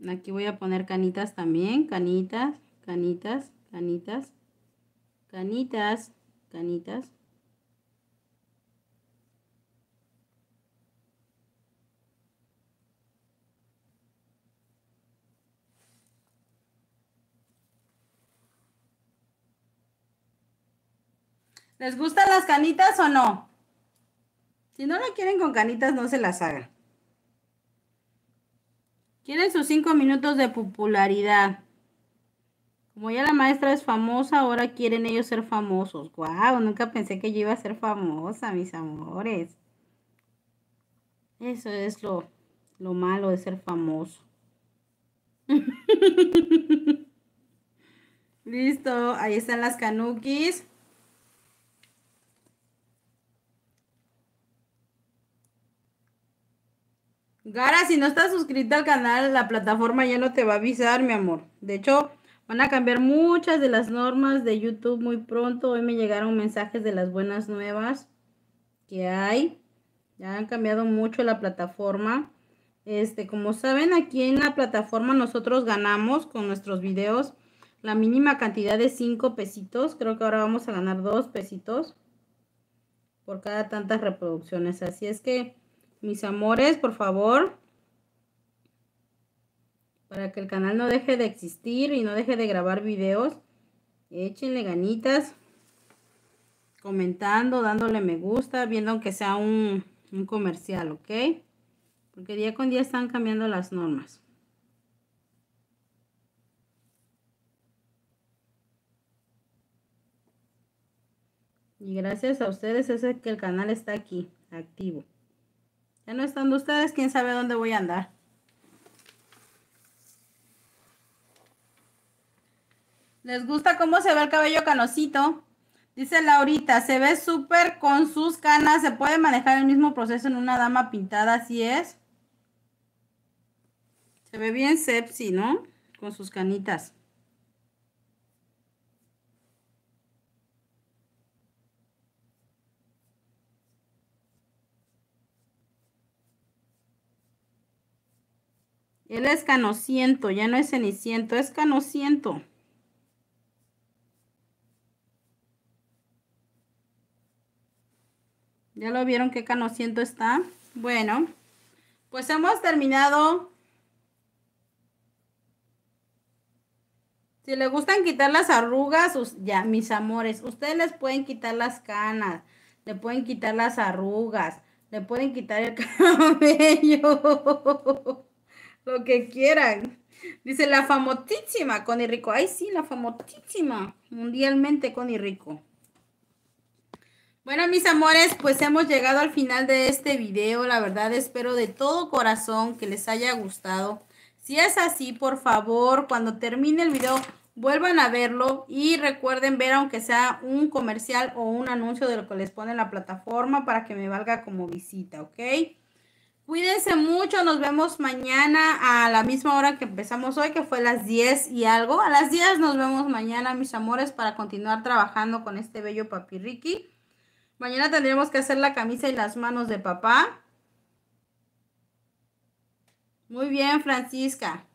Aquí voy a poner canitas también. Canitas, canitas, canitas, canitas, canitas. ¿Les gustan las canitas o no? Si no la quieren con canitas, no se las haga. Quieren sus cinco minutos de popularidad. Como ya la maestra es famosa, ahora quieren ellos ser famosos. Guau, Nunca pensé que yo iba a ser famosa, mis amores. Eso es lo, lo malo de ser famoso. Listo, ahí están las canukis. Gara, si no estás suscrito al canal, la plataforma ya no te va a avisar, mi amor. De hecho, van a cambiar muchas de las normas de YouTube muy pronto. Hoy me llegaron mensajes de las buenas nuevas que hay. Ya han cambiado mucho la plataforma. Este, como saben, aquí en la plataforma nosotros ganamos con nuestros videos la mínima cantidad de 5 pesitos. Creo que ahora vamos a ganar 2 pesitos por cada tantas reproducciones. Así es que mis amores, por favor, para que el canal no deje de existir y no deje de grabar videos, échenle ganitas, comentando, dándole me gusta, viendo aunque sea un, comercial, ¿ok? Porque día con día están cambiando las normas. Y gracias a ustedes es que el canal está aquí, activo. Ya no están ustedes, quién sabe dónde voy a andar. ¿Les gusta cómo se ve el cabello canosito? Dice Laurita, se ve súper con sus canas. ¿Se puede manejar el mismo proceso en una dama pintada? Así es. Se ve bien sepsi, ¿no? Con sus canitas. Él es canociento, ya no es ceniciento, es canociento. ¿Ya lo vieron qué canociento está? Bueno, pues hemos terminado. Si le gustan quitar las arrugas, ya, mis amores, ustedes les pueden quitar las canas, le pueden quitar las arrugas, le pueden quitar el cabello lo que quieran. Dice la famosísima Connie Rico. Ay, sí, la famosísima mundialmente Connie Rico. Bueno, mis amores, pues hemos llegado al final de este video. La verdad, espero de todo corazón que les haya gustado. Si es así, por favor, cuando termine el video, vuelvan a verlo y recuerden ver aunque sea un comercial o un anuncio de lo que les pone la plataforma para que me valga como visita, ¿ok? Cuídense mucho, nos vemos mañana a la misma hora que empezamos hoy, que fue las 10 y algo. A las 10 nos vemos mañana, mis amores, para continuar trabajando con este bello papi Ricky. Mañana tendremos que hacer la camisa y las manos de papá. Muy bien, Francisca.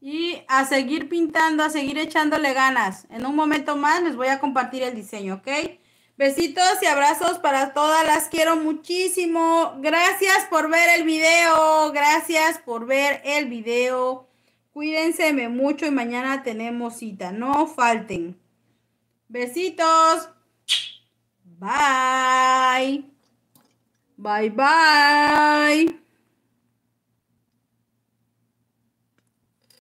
Y a seguir pintando, a seguir echándole ganas. En un momento más les voy a compartir el diseño, ¿ok? Besitos y abrazos para todas, las quiero muchísimo. Gracias por ver el video, gracias por ver el video. Cuídense mucho y mañana tenemos cita, no falten. Besitos. Bye. Bye bye.